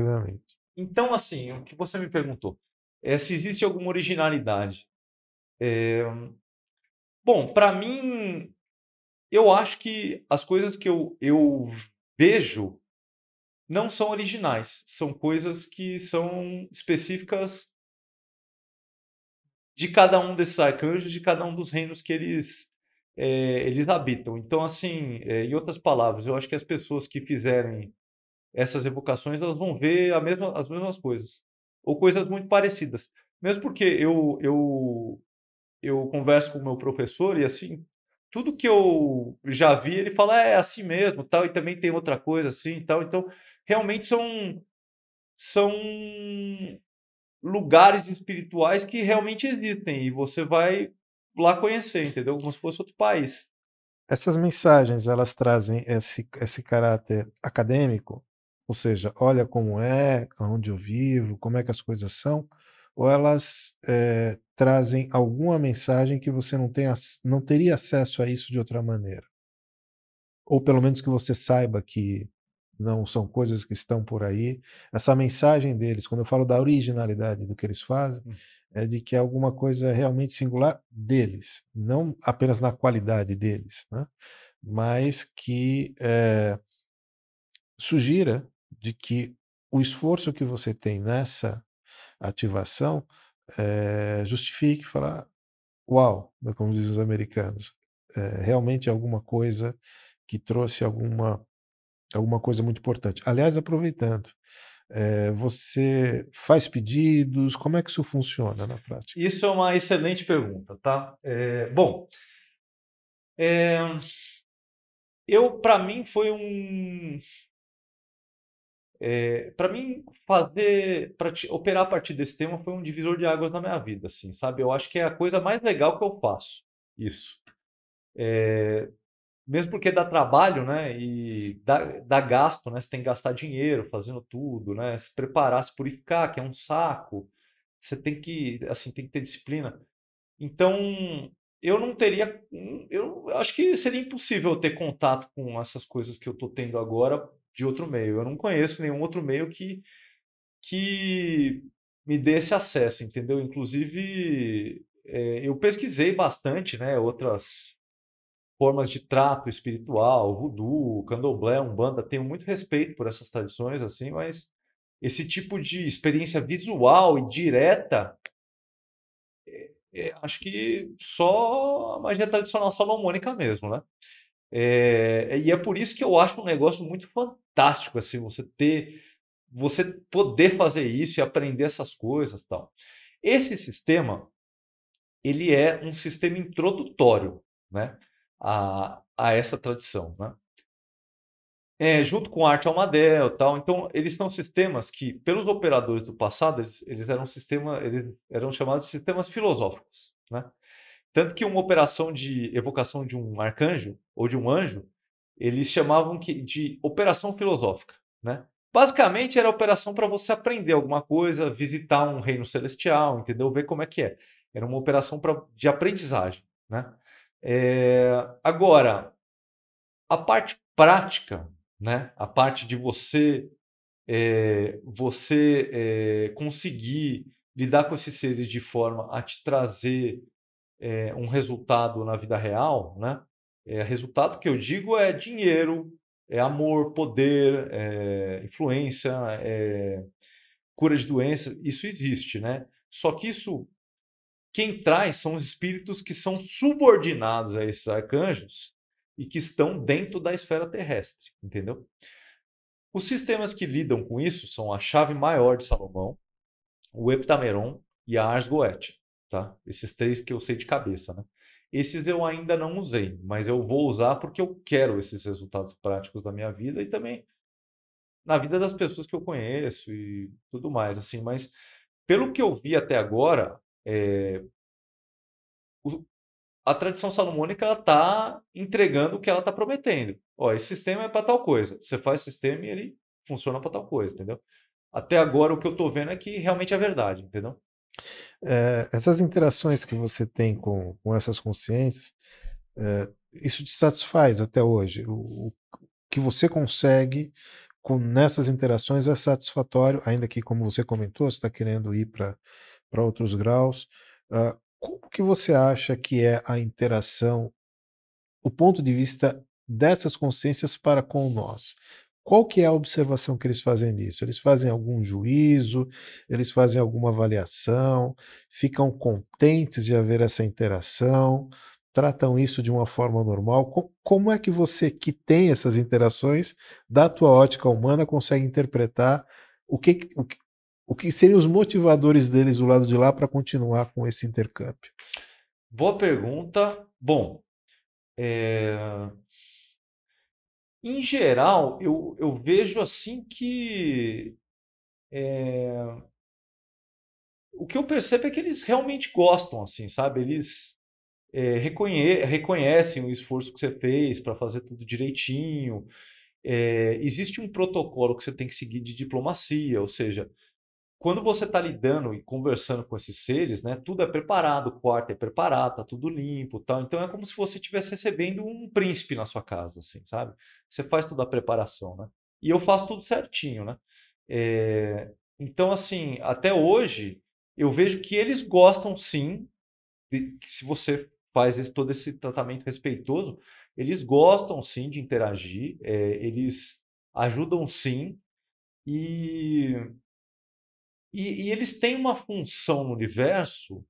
então, assim, o que você me perguntou é se existe alguma originalidade. É, bom, para mim, eu acho que as coisas que eu, eu vejo não são originais, são coisas que são específicas de cada um desses arcanjos, de cada um dos reinos que eles é, eles habitam. Então, assim, é, em outras palavras, eu acho que as pessoas que fizerem essas evocações, elas vão ver a mesma, as mesmas coisas, ou coisas muito parecidas. Mesmo porque eu, eu, eu converso com o meu professor e, assim, tudo que eu já vi, ele fala, é, é assim mesmo, tal, e também tem outra coisa assim, tal. Então, realmente são são lugares espirituais que realmente existem e você vai lá conhecer, entendeu? Como se fosse outro país. Essas mensagens, elas trazem esse, esse caráter acadêmico, ou seja, olha como é, onde eu vivo, como é que as coisas são, ou elas é, trazem alguma mensagem que você não, tem, não teria acesso a isso de outra maneira? Ou pelo menos que você saiba que não são coisas que estão por aí. Essa mensagem deles, quando eu falo da originalidade do que eles fazem, hum é de que é alguma coisa realmente singular deles, não apenas na qualidade deles, né? mas que é, sugira de que o esforço que você tem nessa ativação é, justifique falar, uau, né, como dizem os americanos, é, realmente alguma coisa que trouxe alguma alguma coisa muito importante. Aliás, aproveitando, é, você faz pedidos? Como é que isso funciona na prática? Isso é uma excelente pergunta, tá? É, bom, é, eu para mim foi um para mim fazer para operar a partir desse tema foi um divisor de águas na minha vida, assim, sabe? Eu acho que é a coisa mais legal que eu faço. Isso mesmo porque dá trabalho, né? E dá, dá gasto, né? Você tem que gastar dinheiro fazendo tudo, né? Se preparar, se purificar, que é um saco. Você tem que, assim, tem que ter disciplina. Então, eu não teria, eu acho que seria impossível eu ter contato com essas coisas que eu tô tendo agora de outro meio. Eu não conheço nenhum outro meio que que me dê esse acesso, entendeu? Inclusive, é, eu pesquisei bastante, né? Outras formas de trato espiritual, voodoo, candomblé, umbanda, tenho muito respeito por essas tradições assim, mas esse tipo de experiência visual e direta, é, é, acho que só a magia tradicional salomônica mesmo, né? É, é, e é por isso que eu acho um negócio muito fantástico assim, você ter, você poder fazer isso e aprender essas coisas, tal. Esse sistema, ele é um sistema introdutório, né? a, a essa tradição. Né? É, junto com Arte Almadel é tal. Então, eles são sistemas que, pelos operadores do passado, eles, eles eram sistema, eles eram chamados de sistemas filosóficos. Né? Tanto que uma operação de evocação de um arcanjo ou de um anjo, eles chamavam que, de operação filosófica. Né? Basicamente, era operação para você aprender alguma coisa, visitar um reino celestial, entendeu? Ver como é que é. Era uma operação pra, de aprendizagem. Né? É, agora, a parte prática, né? a parte de você é, você é, conseguir lidar com esses seres de forma a te trazer é, um resultado na vida real, né? resultado que eu digo é dinheiro, é amor, poder, influência, cura de doenças, isso existe, né? Só que isso quem traz são os espíritos que são subordinados a esses arcanjos e que estão dentro da esfera terrestre, entendeu? Os sistemas que lidam com isso são a chave maior de Salomão, o Heptameron e a Ars Goetia, tá? Esses três que eu sei de cabeça, né? Esses eu ainda não usei, mas eu vou usar porque eu quero esses resultados práticos da minha vida e também na vida das pessoas que eu conheço e tudo mais, assim, mas pelo que eu vi até agora, é, o, a tradição salomônica está entregando o que ela está prometendo. Ó, esse sistema é para tal coisa. Você faz o sistema e ele funciona para tal coisa, entendeu? Até agora o que eu estou vendo é que realmente é verdade, entendeu? É, essas interações que você tem com, com essas consciências, é, isso te satisfaz até hoje? O, o, que você consegue com nessas interações é satisfatório, ainda que, como você comentou, você está querendo ir para para outros graus. Uh, como que você acha que é a interação, o ponto de vista dessas consciências para com nós? Qual que é a observação que eles fazem nisso? Eles fazem algum juízo? Eles fazem alguma avaliação? Ficam contentes de haver essa interação? Tratam isso de uma forma normal? Como é que você, que tem essas interações, da tua ótica humana, consegue interpretar o que o que seriam os motivadores deles do lado de lá para continuar com esse intercâmbio? Boa pergunta. Bom, é... em geral, eu, eu vejo assim que é... o que eu percebo é que eles realmente gostam, assim, sabe? Eles é, reconhe... reconhecem o esforço que você fez para fazer tudo direitinho. É, existe um protocolo que você tem que seguir de diplomacia, ou seja, quando você está lidando e conversando com esses seres, né, tudo é preparado, o quarto é preparado, tá tudo limpo, tal. Então é como se você estivesse recebendo um príncipe na sua casa, assim, sabe? Você faz toda a preparação, né? E eu faço tudo certinho, né? É... Então assim, até hoje eu vejo que eles gostam sim, de... que se você faz esse, todo esse tratamento respeitoso, eles gostam sim de interagir, é... eles ajudam sim e e, e eles têm uma função no universo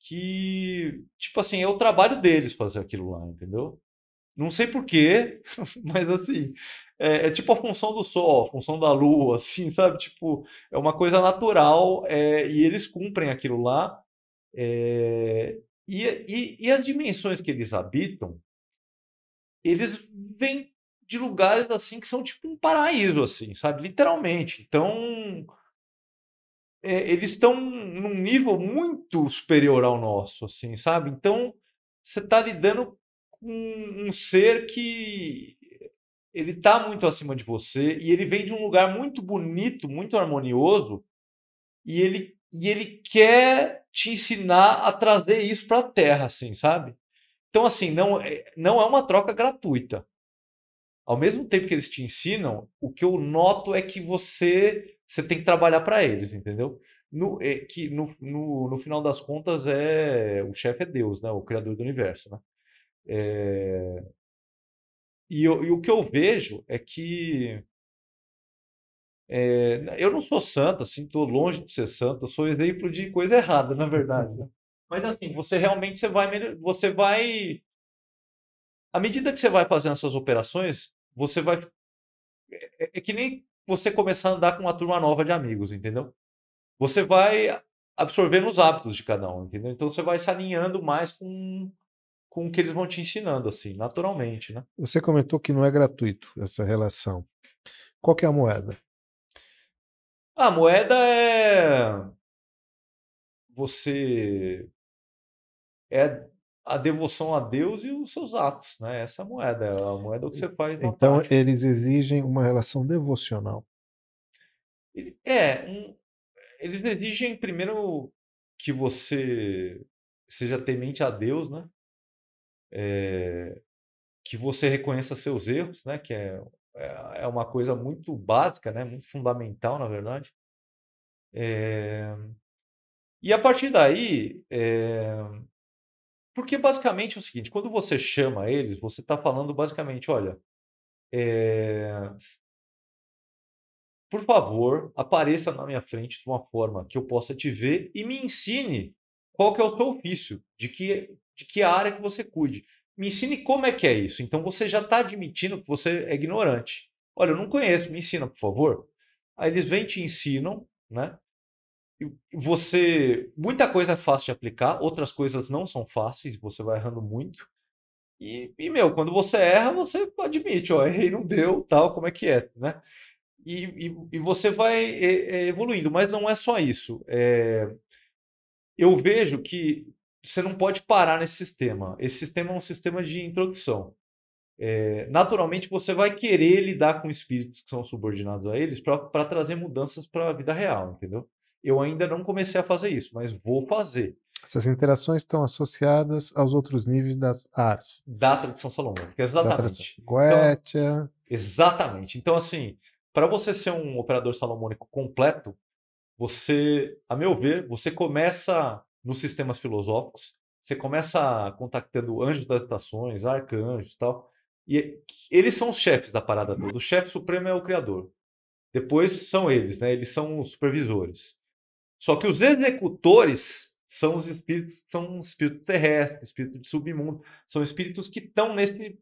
que, tipo assim, é o trabalho deles fazer aquilo lá, entendeu? Não sei porquê, mas assim, é, é, tipo a função do Sol, a função da Lua, assim, sabe? Tipo, é uma coisa natural é, e eles cumprem aquilo lá. É, e, e, e, as dimensões que eles habitam, eles vêm de lugares assim que são tipo um paraíso, assim, sabe? Literalmente. Então, é, eles estão num nível muito superior ao nosso, assim, sabe? Então, você está lidando com um ser que ele está muito acima de você e ele vem de um lugar muito bonito, muito harmonioso e ele, e ele quer te ensinar a trazer isso para a Terra, assim, sabe? Então, assim, não, é, não é uma troca gratuita. Ao mesmo tempo que eles te ensinam, o que eu noto é que você você tem que trabalhar para eles, entendeu? No, é, que no, no, no, final das contas é o chefe é Deus, né? O criador do universo, né? É, e, eu, e, o que eu vejo é que é, eu não sou santo, assim, estou longe de ser santo, eu sou exemplo de coisa errada, na verdade. Né? Mas assim, você realmente você vai, você vai, à medida que você vai fazendo essas operações, você vai é, é, é que nem você começar a andar com uma turma nova de amigos, entendeu? Você vai absorvendo os hábitos de cada um, entendeu? Então você vai se alinhando mais com, com o que eles vão te ensinando, assim, naturalmente, né? Você comentou que não é gratuito essa relação. Qual que é a moeda? A moeda é você é a devoção a Deus e os seus atos, né? Essa é a moeda, é a moeda que você faz. então prática. eles exigem uma relação devocional. É, um, eles exigem primeiro que você seja temente a Deus, né? É, que você reconheça seus erros, né? Que é, é, é uma coisa muito básica, né? Muito fundamental, na verdade. É, e a partir daí, é, porque basicamente é o seguinte: quando você chama eles, você está falando basicamente, olha, é... por favor, apareça na minha frente de uma forma que eu possa te ver e me ensine qual que é o seu ofício, de que, de que área que você cuide. Me ensine como é que é isso. Então você já está admitindo que você é ignorante. Olha, eu não conheço, me ensina, por favor. Aí eles vêm te ensinam, né? você muita coisa é fácil de aplicar, outras coisas não são fáceis, você vai errando muito. E, e meu, quando você erra, você admite, ó, errei, não deu, tal, como é que é, né? E, e, e você vai evoluindo, mas não é só isso. É... Eu vejo que você não pode parar nesse sistema. Esse sistema é um sistema de introdução. É... naturalmente, você vai querer lidar com espíritos que são subordinados a eles para trazer mudanças para a vida real, entendeu? Eu ainda não comecei a fazer isso, mas vou fazer. Essas interações estão associadas aos outros níveis das artes. Da tradição salomônica, exatamente. Então, Goetia. Então, exatamente. Então, assim, para você ser um operador salomônico completo, você, a meu ver, você começa nos sistemas filosóficos, você começa contactando anjos das estações, arcanjos e tal. E é, eles são os chefes da parada toda. O chefe supremo é o criador. Depois são eles, né? Eles são os supervisores. Só que os executores são os espíritos, são espíritos terrestres, espíritos de submundo, são espíritos que estão nesse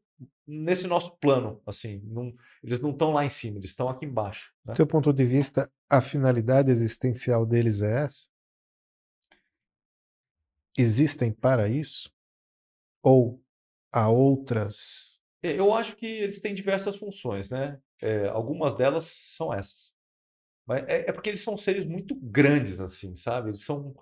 nesse nosso plano, assim, não, eles não estão lá em cima, eles estão aqui embaixo. Né? Do teu ponto de vista, a finalidade existencial deles é essa? Existem para isso? Ou há outras? É, eu acho que eles têm diversas funções, né? É, algumas delas são essas. Mas é, é, porque eles são seres muito grandes, assim, sabe? Eles são,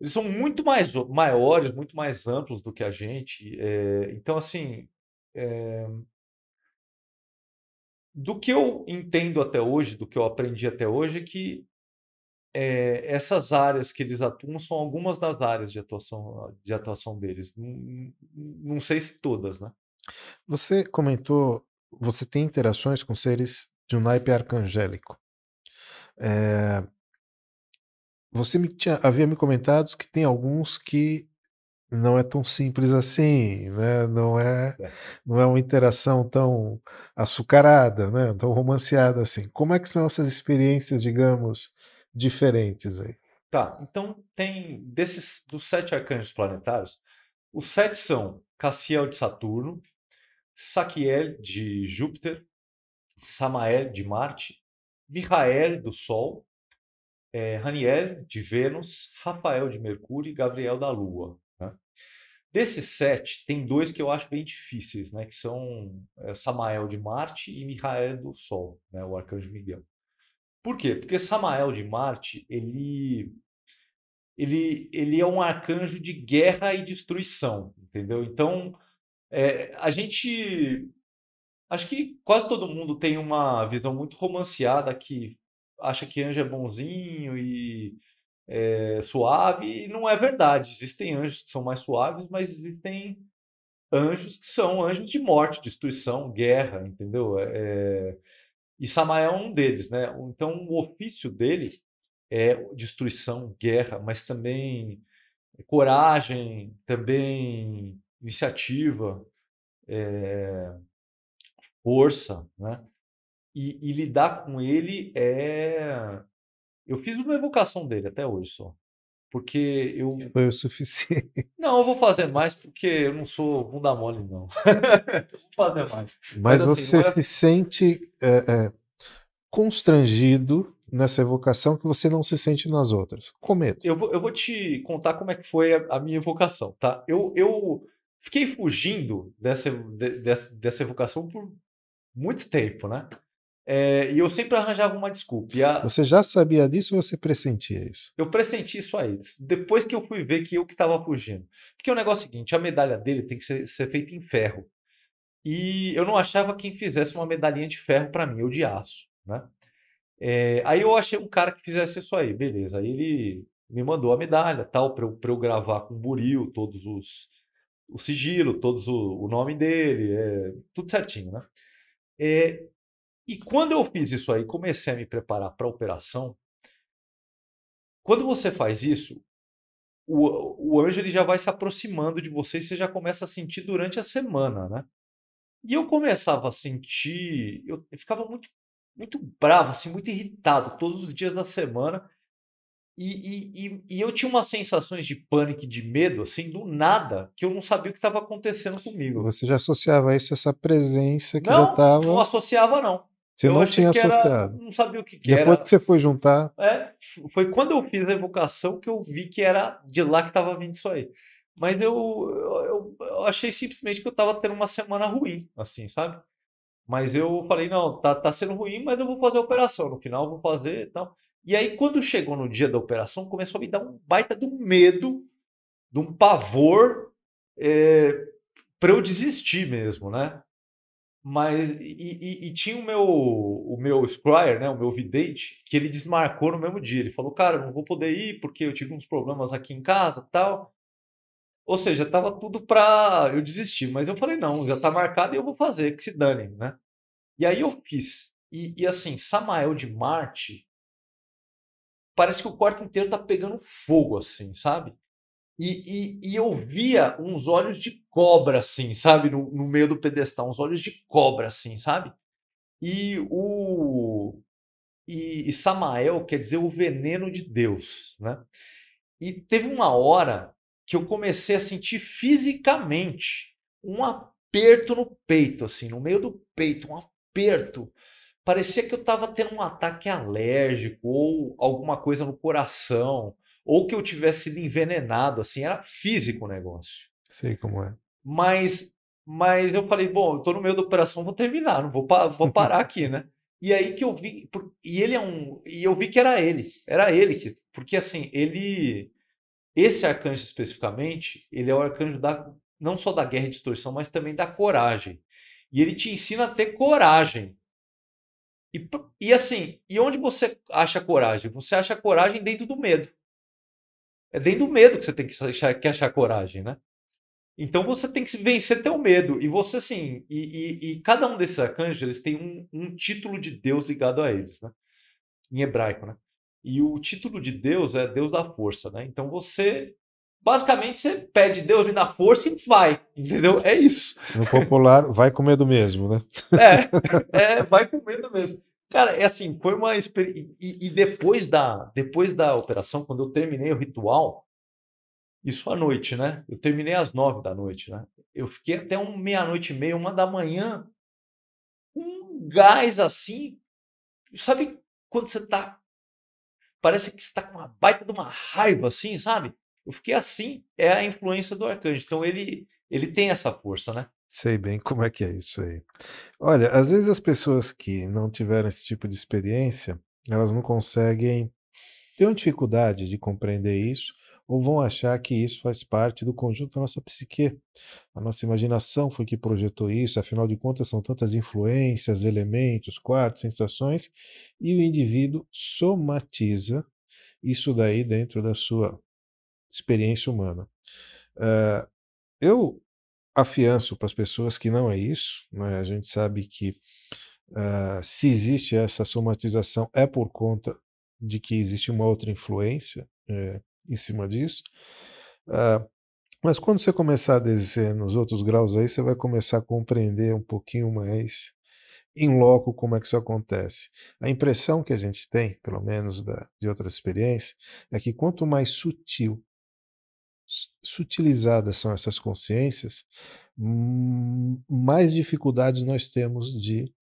eles são muito mais maiores, muito mais amplos do que a gente. É, então, assim, é, do que eu entendo até hoje, do que eu aprendi até hoje, é que eh, essas áreas que eles atuam são algumas das áreas de atuação, de atuação deles. Não, não sei se todas, né? Você comentou, você tem interações com seres de um naipe arcangélico. É, você me tinha, havia me comentado que tem alguns que não é tão simples assim, né? Não é, é, não é uma interação tão açucarada, né? Tão romanceada assim. Como é que são essas experiências, digamos, diferentes aí? Tá. Então tem desses dos sete arcanjos planetários, os sete são Cassiel de Saturno, Saquiel de Júpiter, Samael de Marte, Michael, do Sol, é, Raniel, de Vênus, Rafael, de Mercúrio e Gabriel, da Lua. Né? Desses sete, tem dois que eu acho bem difíceis, né? que são é, Samael, de Marte e Michael, do Sol, né? o arcanjo Miguel. Por quê? Porque Samael, de Marte, ele ele, ele é um arcanjo de guerra e destruição, entendeu? Então, é, a gente Acho que quase todo mundo tem uma visão muito romanceada que acha que anjo é bonzinho e é, suave, e não é verdade. Existem anjos que são mais suaves, mas existem anjos que são anjos de morte, destruição, guerra, entendeu? É, é e Samael é um deles, né? Então, o ofício dele é destruição, guerra, mas também coragem, também iniciativa. É, força, né? E, e, lidar com ele é. Eu fiz uma evocação dele até hoje só. Porque eu. Foi o suficiente. Não, eu vou fazer mais porque eu não sou bunda mole, não. vou fazer mais. Mas, Mas assim, você é se sente é, é, constrangido nessa evocação que você não se sente nas outras. com Eu, eu vou te contar como é que foi a, a minha evocação, tá? Eu, eu fiquei fugindo dessa, de, dessa, dessa evocação por muito tempo, né? É, e eu sempre arranjava uma desculpa. A... Você já sabia disso ou você pressentia isso? Eu pressenti isso aí. Depois que eu fui ver que eu que estava fugindo. Porque o negócio é o seguinte: a medalha dele tem que ser, ser feita em ferro. E eu não achava quem fizesse uma medalhinha de ferro para mim, ou de aço. Né? É, aí eu achei um cara que fizesse isso aí, beleza. Aí ele me mandou a medalha, tal, para eu, eu gravar com o Buril todos os. o sigilo, todos o, o nome dele, é, tudo certinho, né? É, e quando eu fiz isso aí, comecei a me preparar para a operação. Quando você faz isso, o, o anjo ele já vai se aproximando de você e você já começa a sentir durante a semana, né? E eu começava a sentir, eu, eu ficava muito, muito bravo, assim, muito irritado todos os dias da semana e, e, e, eu tinha umas sensações de pânico, de medo, assim, do nada, que eu não sabia o que estava acontecendo comigo. Você já associava isso a essa presença que não, já estava. Não associava, não. Você eu não tinha associado. Era, não sabia o que, que Depois era. Depois que você foi juntar. É, foi quando eu fiz a evocação que eu vi que era de lá que estava vindo isso aí. Mas eu, eu, eu achei simplesmente que eu estava tendo uma semana ruim, assim, sabe? Mas eu falei, não, tá, tá sendo ruim, mas eu vou fazer a operação. No final, eu vou fazer e então... tal. E aí, quando chegou no dia da operação, começou a me dar um baita de um medo, de um pavor, é, para eu desistir mesmo, né? Mas, e, e, e, tinha o meu, o meu scryer, né, o meu vidente, que ele desmarcou no mesmo dia. Ele falou, cara, não vou poder ir porque eu tive uns problemas aqui em casa tal. Ou seja, tava tudo para eu desistir. Mas eu falei, não, já tá marcado e eu vou fazer, que se dane, né? E aí eu fiz. E, e assim, Samael de Marte parece que o quarto inteiro tá pegando fogo, assim, sabe? E, e, e eu uhum. via uns olhos de cobra, assim, sabe? No, no, meio do pedestal, uns olhos de cobra, assim, sabe? E o. E, e Samael quer dizer o veneno de Deus, né? E teve uma hora que eu comecei a sentir fisicamente um aperto no peito, assim, no meio do peito, um aperto parecia que eu estava tendo um ataque alérgico ou alguma coisa no coração, ou que eu tivesse sido envenenado, assim, era físico o negócio. Sei como é. Mas, mas eu falei, bom, eu no meio da operação, vou terminar, não vou, pa vou parar aqui, né? E aí que eu vi, e ele é um, e eu vi que era ele, era ele que, porque assim, ele esse arcanjo especificamente, ele é o arcanjo da não só da guerra e distorção, mas também da coragem. E ele te ensina a ter coragem, e, e assim, e onde você acha coragem? Você acha coragem dentro do medo. É dentro do medo que você tem que achar, que achar coragem, né? Então você tem que vencer teu medo. E você, assim, e, e, e cada um desses arcanjos, eles têm um, um, título de Deus ligado a eles, né? Em hebraico, né? E o título de Deus é Deus da força, né? Então você Basicamente, você pede, Deus me dá força e vai, entendeu? É isso. No popular, vai com medo mesmo, né? É, é vai com medo mesmo. Cara, é assim, foi uma experiência. E, e depois, da, depois da operação, quando eu terminei o ritual, isso à noite, né? Eu terminei às nove da noite, né? Eu fiquei até um meia-noite e meia, uma da manhã, um gás assim. Sabe quando você tá. Parece que você tá com uma baita de uma raiva assim, sabe? Eu fiquei assim, é a influência do arcanjo. Então ele, ele tem essa força, né? Sei bem como é que é isso aí. Olha, às vezes as pessoas que não tiveram esse tipo de experiência, elas não conseguem, têm uma dificuldade de compreender isso, ou vão achar que isso faz parte do conjunto da nossa psique. A nossa imaginação foi que projetou isso, afinal de contas são tantas influências, elementos, quartos, sensações, e o indivíduo somatiza isso daí dentro da sua experiência humana. Uh, eu afianço para as pessoas que não é isso, né? a gente sabe que uh, se existe essa somatização é por conta de que existe uma outra influência é, em cima disso. Uh, mas quando você começar a descer nos outros graus aí, você vai começar a compreender um pouquinho mais em loco como é que isso acontece. A impressão que a gente tem, pelo menos da, de outras experiências, é que quanto mais sutil sutilizadas são essas consciências, hum, mais dificuldades nós temos de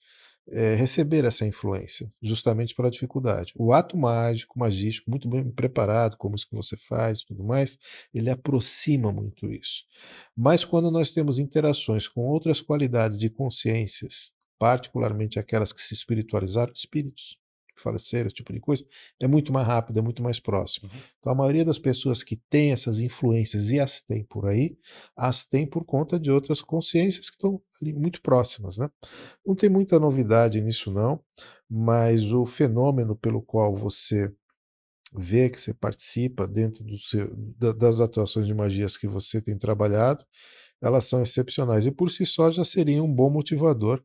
é, receber essa influência, justamente pela dificuldade. O ato mágico, magístico, muito bem preparado, como isso que você faz e tudo mais, ele aproxima muito isso. Mas quando nós temos interações com outras qualidades de consciências, particularmente aquelas que se espiritualizaram, espíritos, falecer, esse tipo de coisa, é muito mais rápido, é muito mais próximo. Uhum. Então, a maioria das pessoas que tem essas influências e as tem por aí, as tem por conta de outras consciências que estão ali muito próximas. Né? Não tem muita novidade nisso, não, mas o fenômeno pelo qual você vê que você participa dentro do seu, das atuações de magias que você tem trabalhado, elas são excepcionais e por si só já seria um bom motivador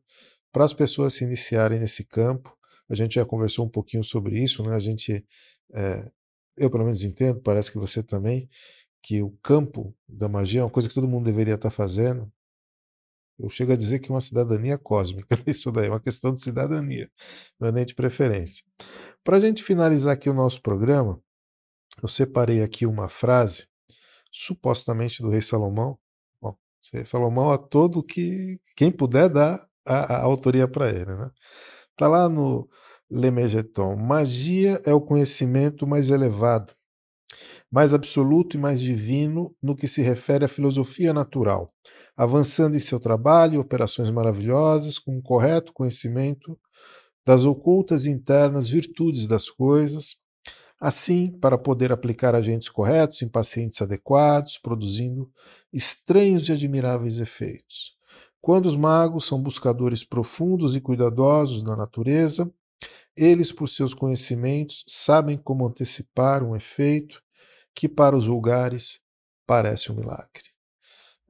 para as pessoas se iniciarem nesse campo a gente já conversou um pouquinho sobre isso, né? A gente, é, eu pelo menos entendo, parece que você também, que o campo da magia é uma coisa que todo mundo deveria estar fazendo. Eu chego a dizer que é uma cidadania cósmica, isso daí é uma questão de cidadania, não é nem de preferência. Para a gente finalizar aqui o nosso programa, eu separei aqui uma frase, supostamente do rei Salomão. Bom, Salomão a todo que quem puder dar a, a autoria para ele, né? Está lá no Lemegeton. Magia é o conhecimento mais elevado, mais absoluto e mais divino no que se refere à filosofia natural, avançando em seu trabalho, operações maravilhosas, com um correto conhecimento das ocultas e internas virtudes das coisas, Assim, para poder aplicar agentes corretos em pacientes adequados, produzindo estranhos e admiráveis efeitos. Quando os magos são buscadores profundos e cuidadosos na natureza, eles, por seus conhecimentos, sabem como antecipar um efeito que, para os vulgares, parece um milagre.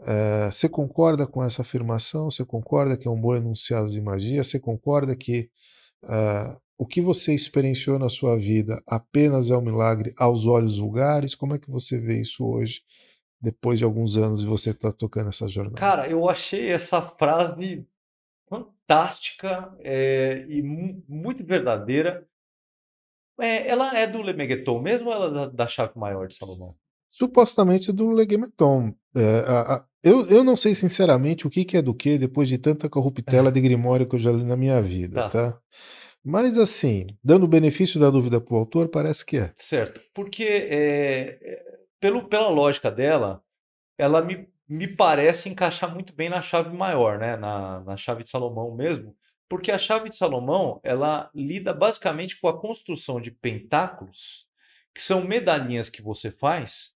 É, você concorda com essa afirmação? Você concorda que é um bom enunciado de magia? Você concorda que é, o que você experienciou na sua vida apenas é um milagre aos olhos vulgares? Como é que você vê isso hoje depois de alguns anos de você estar tá tocando essa jornada? Cara, eu achei essa frase fantástica é, e muito verdadeira. É, ela é do Lemegeton mesmo ou ela é da, da chave maior de Salomão? Supostamente do Lemegeton. É, a, a, eu, eu não sei sinceramente o que, que é do que depois de tanta corruptela de Grimório que eu já li na minha vida, tá? tá? Mas assim, dando o benefício da dúvida para o autor, parece que é. Certo, porque eh, eh, pelo, pela lógica dela, ela me, me parece encaixar muito bem na chave maior, né? Na, na chave de Salomão mesmo, porque a chave de Salomão ela lida basicamente com a construção de pentáculos, que são medalhinhas que você faz,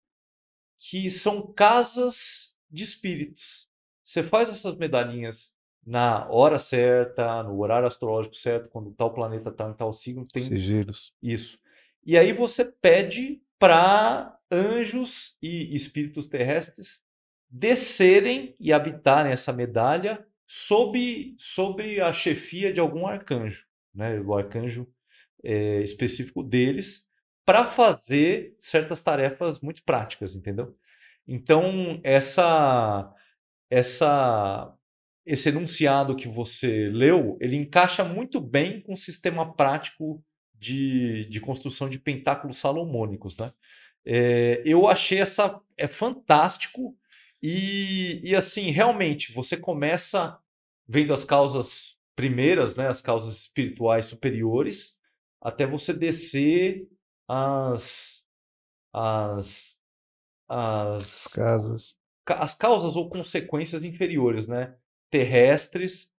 que são casas de espíritos. Você faz essas medalhinhas na hora certa, no horário astrológico certo, quando tal planeta está em tal signo. Tem... Sigilos. Isso. E aí você pede para anjos e espíritos terrestres descerem e habitarem essa medalha sob, sob a chefia de algum arcanjo, né? o arcanjo é, específico deles, para fazer certas tarefas muito práticas, entendeu? Então, essa, essa, esse enunciado que você leu, ele encaixa muito bem com o sistema prático de, de construção de pentáculos salomônicos, né? É, eu achei essa é fantástico e, e assim realmente você começa vendo as causas primeiras, né, as causas espirituais superiores, até você descer as as as, as causas as causas ou consequências inferiores, né, terrestres.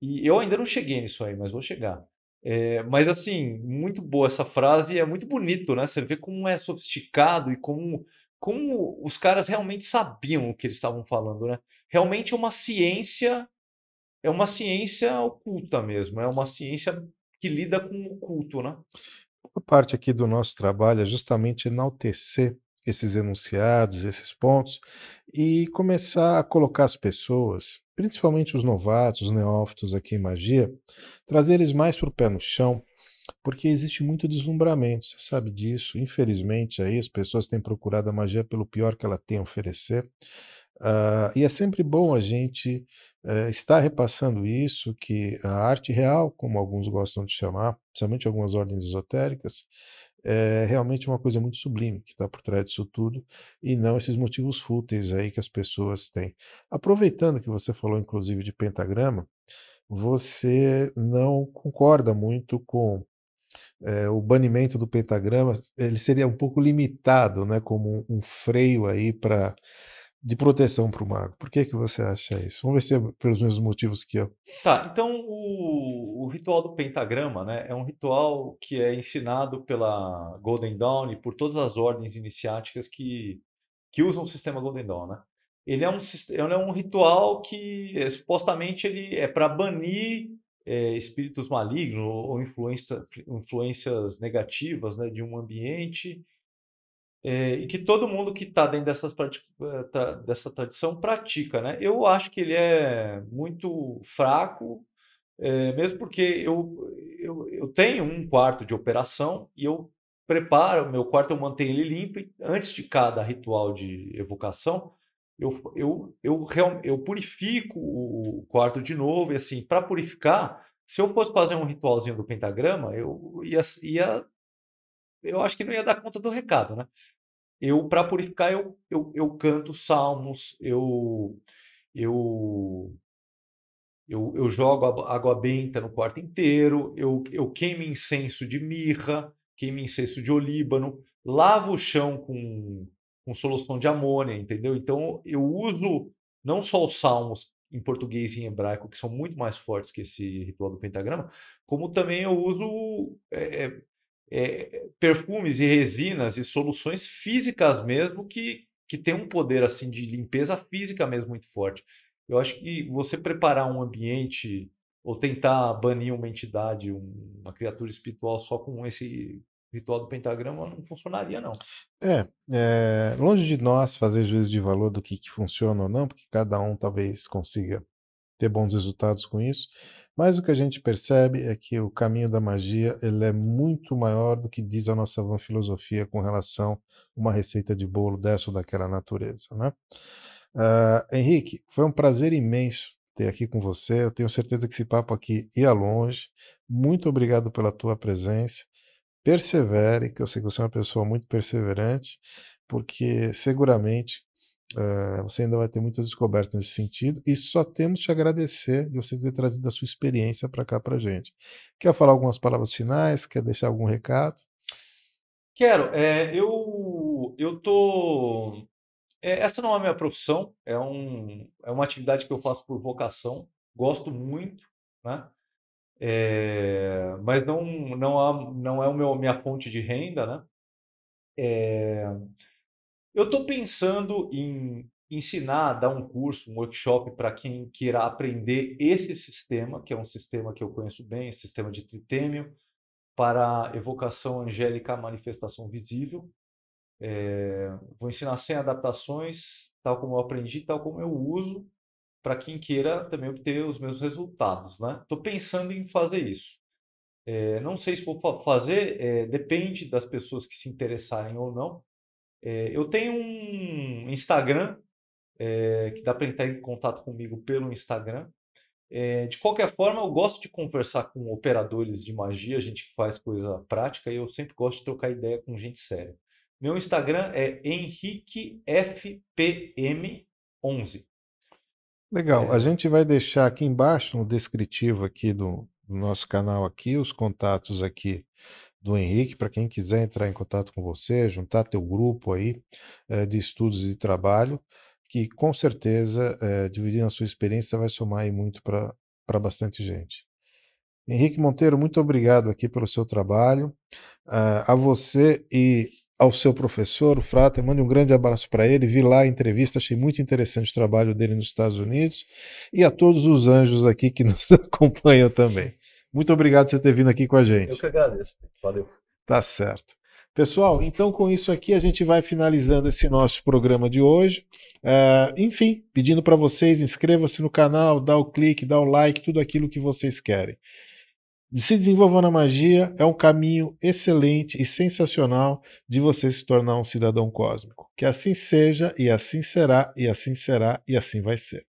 E eu ainda não cheguei nisso aí, mas vou chegar. É, mas assim, muito boa essa frase e é muito bonito, né? Você vê como é sofisticado e como, como os caras realmente sabiam o que eles estavam falando, né? Realmente é uma ciência, é uma ciência oculta mesmo, é uma ciência que lida com o oculto, né? Uma parte aqui do nosso trabalho é justamente enaltecer esses enunciados, esses pontos, e começar a colocar as pessoas, principalmente os novatos, os neófitos aqui em magia, trazer eles mais para o pé no chão, porque existe muito deslumbramento, você sabe disso. Infelizmente, aí as pessoas têm procurado a magia pelo pior que ela tem a oferecer. Uh, e é sempre bom a gente uh, estar repassando isso, que a arte real, como alguns gostam de chamar, principalmente algumas ordens esotéricas, é realmente uma coisa muito sublime que está por trás disso tudo e não esses motivos fúteis aí que as pessoas têm. Aproveitando que você falou, inclusive, de pentagrama, você não concorda muito com é, o banimento do pentagrama, ele seria um pouco limitado, né, como um, um freio aí para de proteção para o mago. Por que, que você acha isso? Vamos ver se é pelos mesmos motivos que eu. Tá, então o, o ritual do pentagrama né, é um ritual que é ensinado pela Golden Dawn e por todas as ordens iniciáticas que, que usam o sistema Golden Dawn. Né? Ele, é um, ele é um ritual que é, supostamente ele é para banir é, espíritos malignos ou influência, influências negativas né, de um ambiente é, e que todo mundo que está dentro dessas eh, tá, dessa tradição pratica, né? Eu acho que ele é muito fraco, é, mesmo porque eu, eu, eu, tenho um quarto de operação e eu preparo meu quarto, eu mantenho ele limpo. E antes de cada ritual de evocação, eu, eu, eu, eu purifico o quarto de novo. E assim, para purificar, se eu fosse fazer um ritualzinho do pentagrama, eu ia, ia eu acho que não ia dar conta do recado, né? Eu, para purificar, eu, eu, eu canto salmos, eu, eu, eu, eu jogo água benta no quarto inteiro, eu, eu queimo incenso de mirra, queimo incenso de olíbano, lavo o chão com, com solução de amônia, entendeu? Então, eu uso não só os salmos em português e em hebraico, que são muito mais fortes que esse ritual do pentagrama, como também eu uso é, é, perfumes e resinas e soluções físicas mesmo que, que tem um poder assim de limpeza física mesmo muito forte. Eu acho que você preparar um ambiente ou tentar banir uma entidade, uma criatura espiritual só com esse ritual do pentagrama não funcionaria, não. É, é longe de nós fazer juízo de valor do que, que funciona ou não, porque cada um talvez consiga ter bons resultados com isso. Mas o que a gente percebe é que o caminho da magia ele é muito maior do que diz a nossa van filosofia com relação a uma receita de bolo dessa ou daquela natureza. Né? Uh, Henrique, foi um prazer imenso ter aqui com você. Eu tenho certeza que esse papo aqui ia longe. Muito obrigado pela tua presença. Persevere, que eu sei que você é uma pessoa muito perseverante, porque seguramente Uh, você ainda vai ter muitas descobertas nesse sentido e só temos te agradecer de você ter trazido a sua experiência para cá para gente. Quer falar algumas palavras finais? Quer deixar algum recado? Quero. É, eu eu tô. É, essa não é a minha profissão. É um é uma atividade que eu faço por vocação. Gosto muito, né? É, mas não não há, não é o meu minha fonte de renda, né? É, eu estou pensando em ensinar, dar um curso, um workshop para quem queira aprender esse sistema, que é um sistema que eu conheço bem, sistema de tritêmio, para evocação angélica manifestação visível. É, vou ensinar sem adaptações, tal como eu aprendi, tal como eu uso, para quem queira também obter os mesmos resultados. Estou né? pensando em fazer isso. É, não sei se vou fazer, é, depende das pessoas que se interessarem ou não. É, eu tenho um Instagram é, que dá para entrar em contato comigo pelo Instagram. É, de qualquer forma, eu gosto de conversar com operadores de magia, gente que faz coisa prática, e eu sempre gosto de trocar ideia com gente séria. Meu Instagram é henriquefpm11. Legal. É. A gente vai deixar aqui embaixo no descritivo aqui do, do nosso canal aqui os contatos aqui do Henrique, para quem quiser entrar em contato com você, juntar teu grupo aí é, de estudos e trabalho, que com certeza, é, eh, dividindo a sua experiência, vai somar aí muito para bastante gente. Henrique Monteiro, muito obrigado aqui pelo seu trabalho. Uh, a você e ao seu professor, o Frater, mande um grande abraço para ele. Vi lá a entrevista, achei muito interessante o trabalho dele nos Estados Unidos. E a todos os anjos aqui que nos acompanham também. Muito obrigado por você ter vindo aqui com a gente. Eu que agradeço. Valeu. Tá certo. Pessoal, então com isso aqui a gente vai finalizando esse nosso programa de hoje. É, enfim, pedindo para vocês, inscreva-se no canal, dá o clique, dá o like, tudo aquilo que vocês querem. Se desenvolver na magia é um caminho excelente e sensacional de você se tornar um cidadão cósmico. Que assim seja, e assim será, e assim será, e assim vai ser.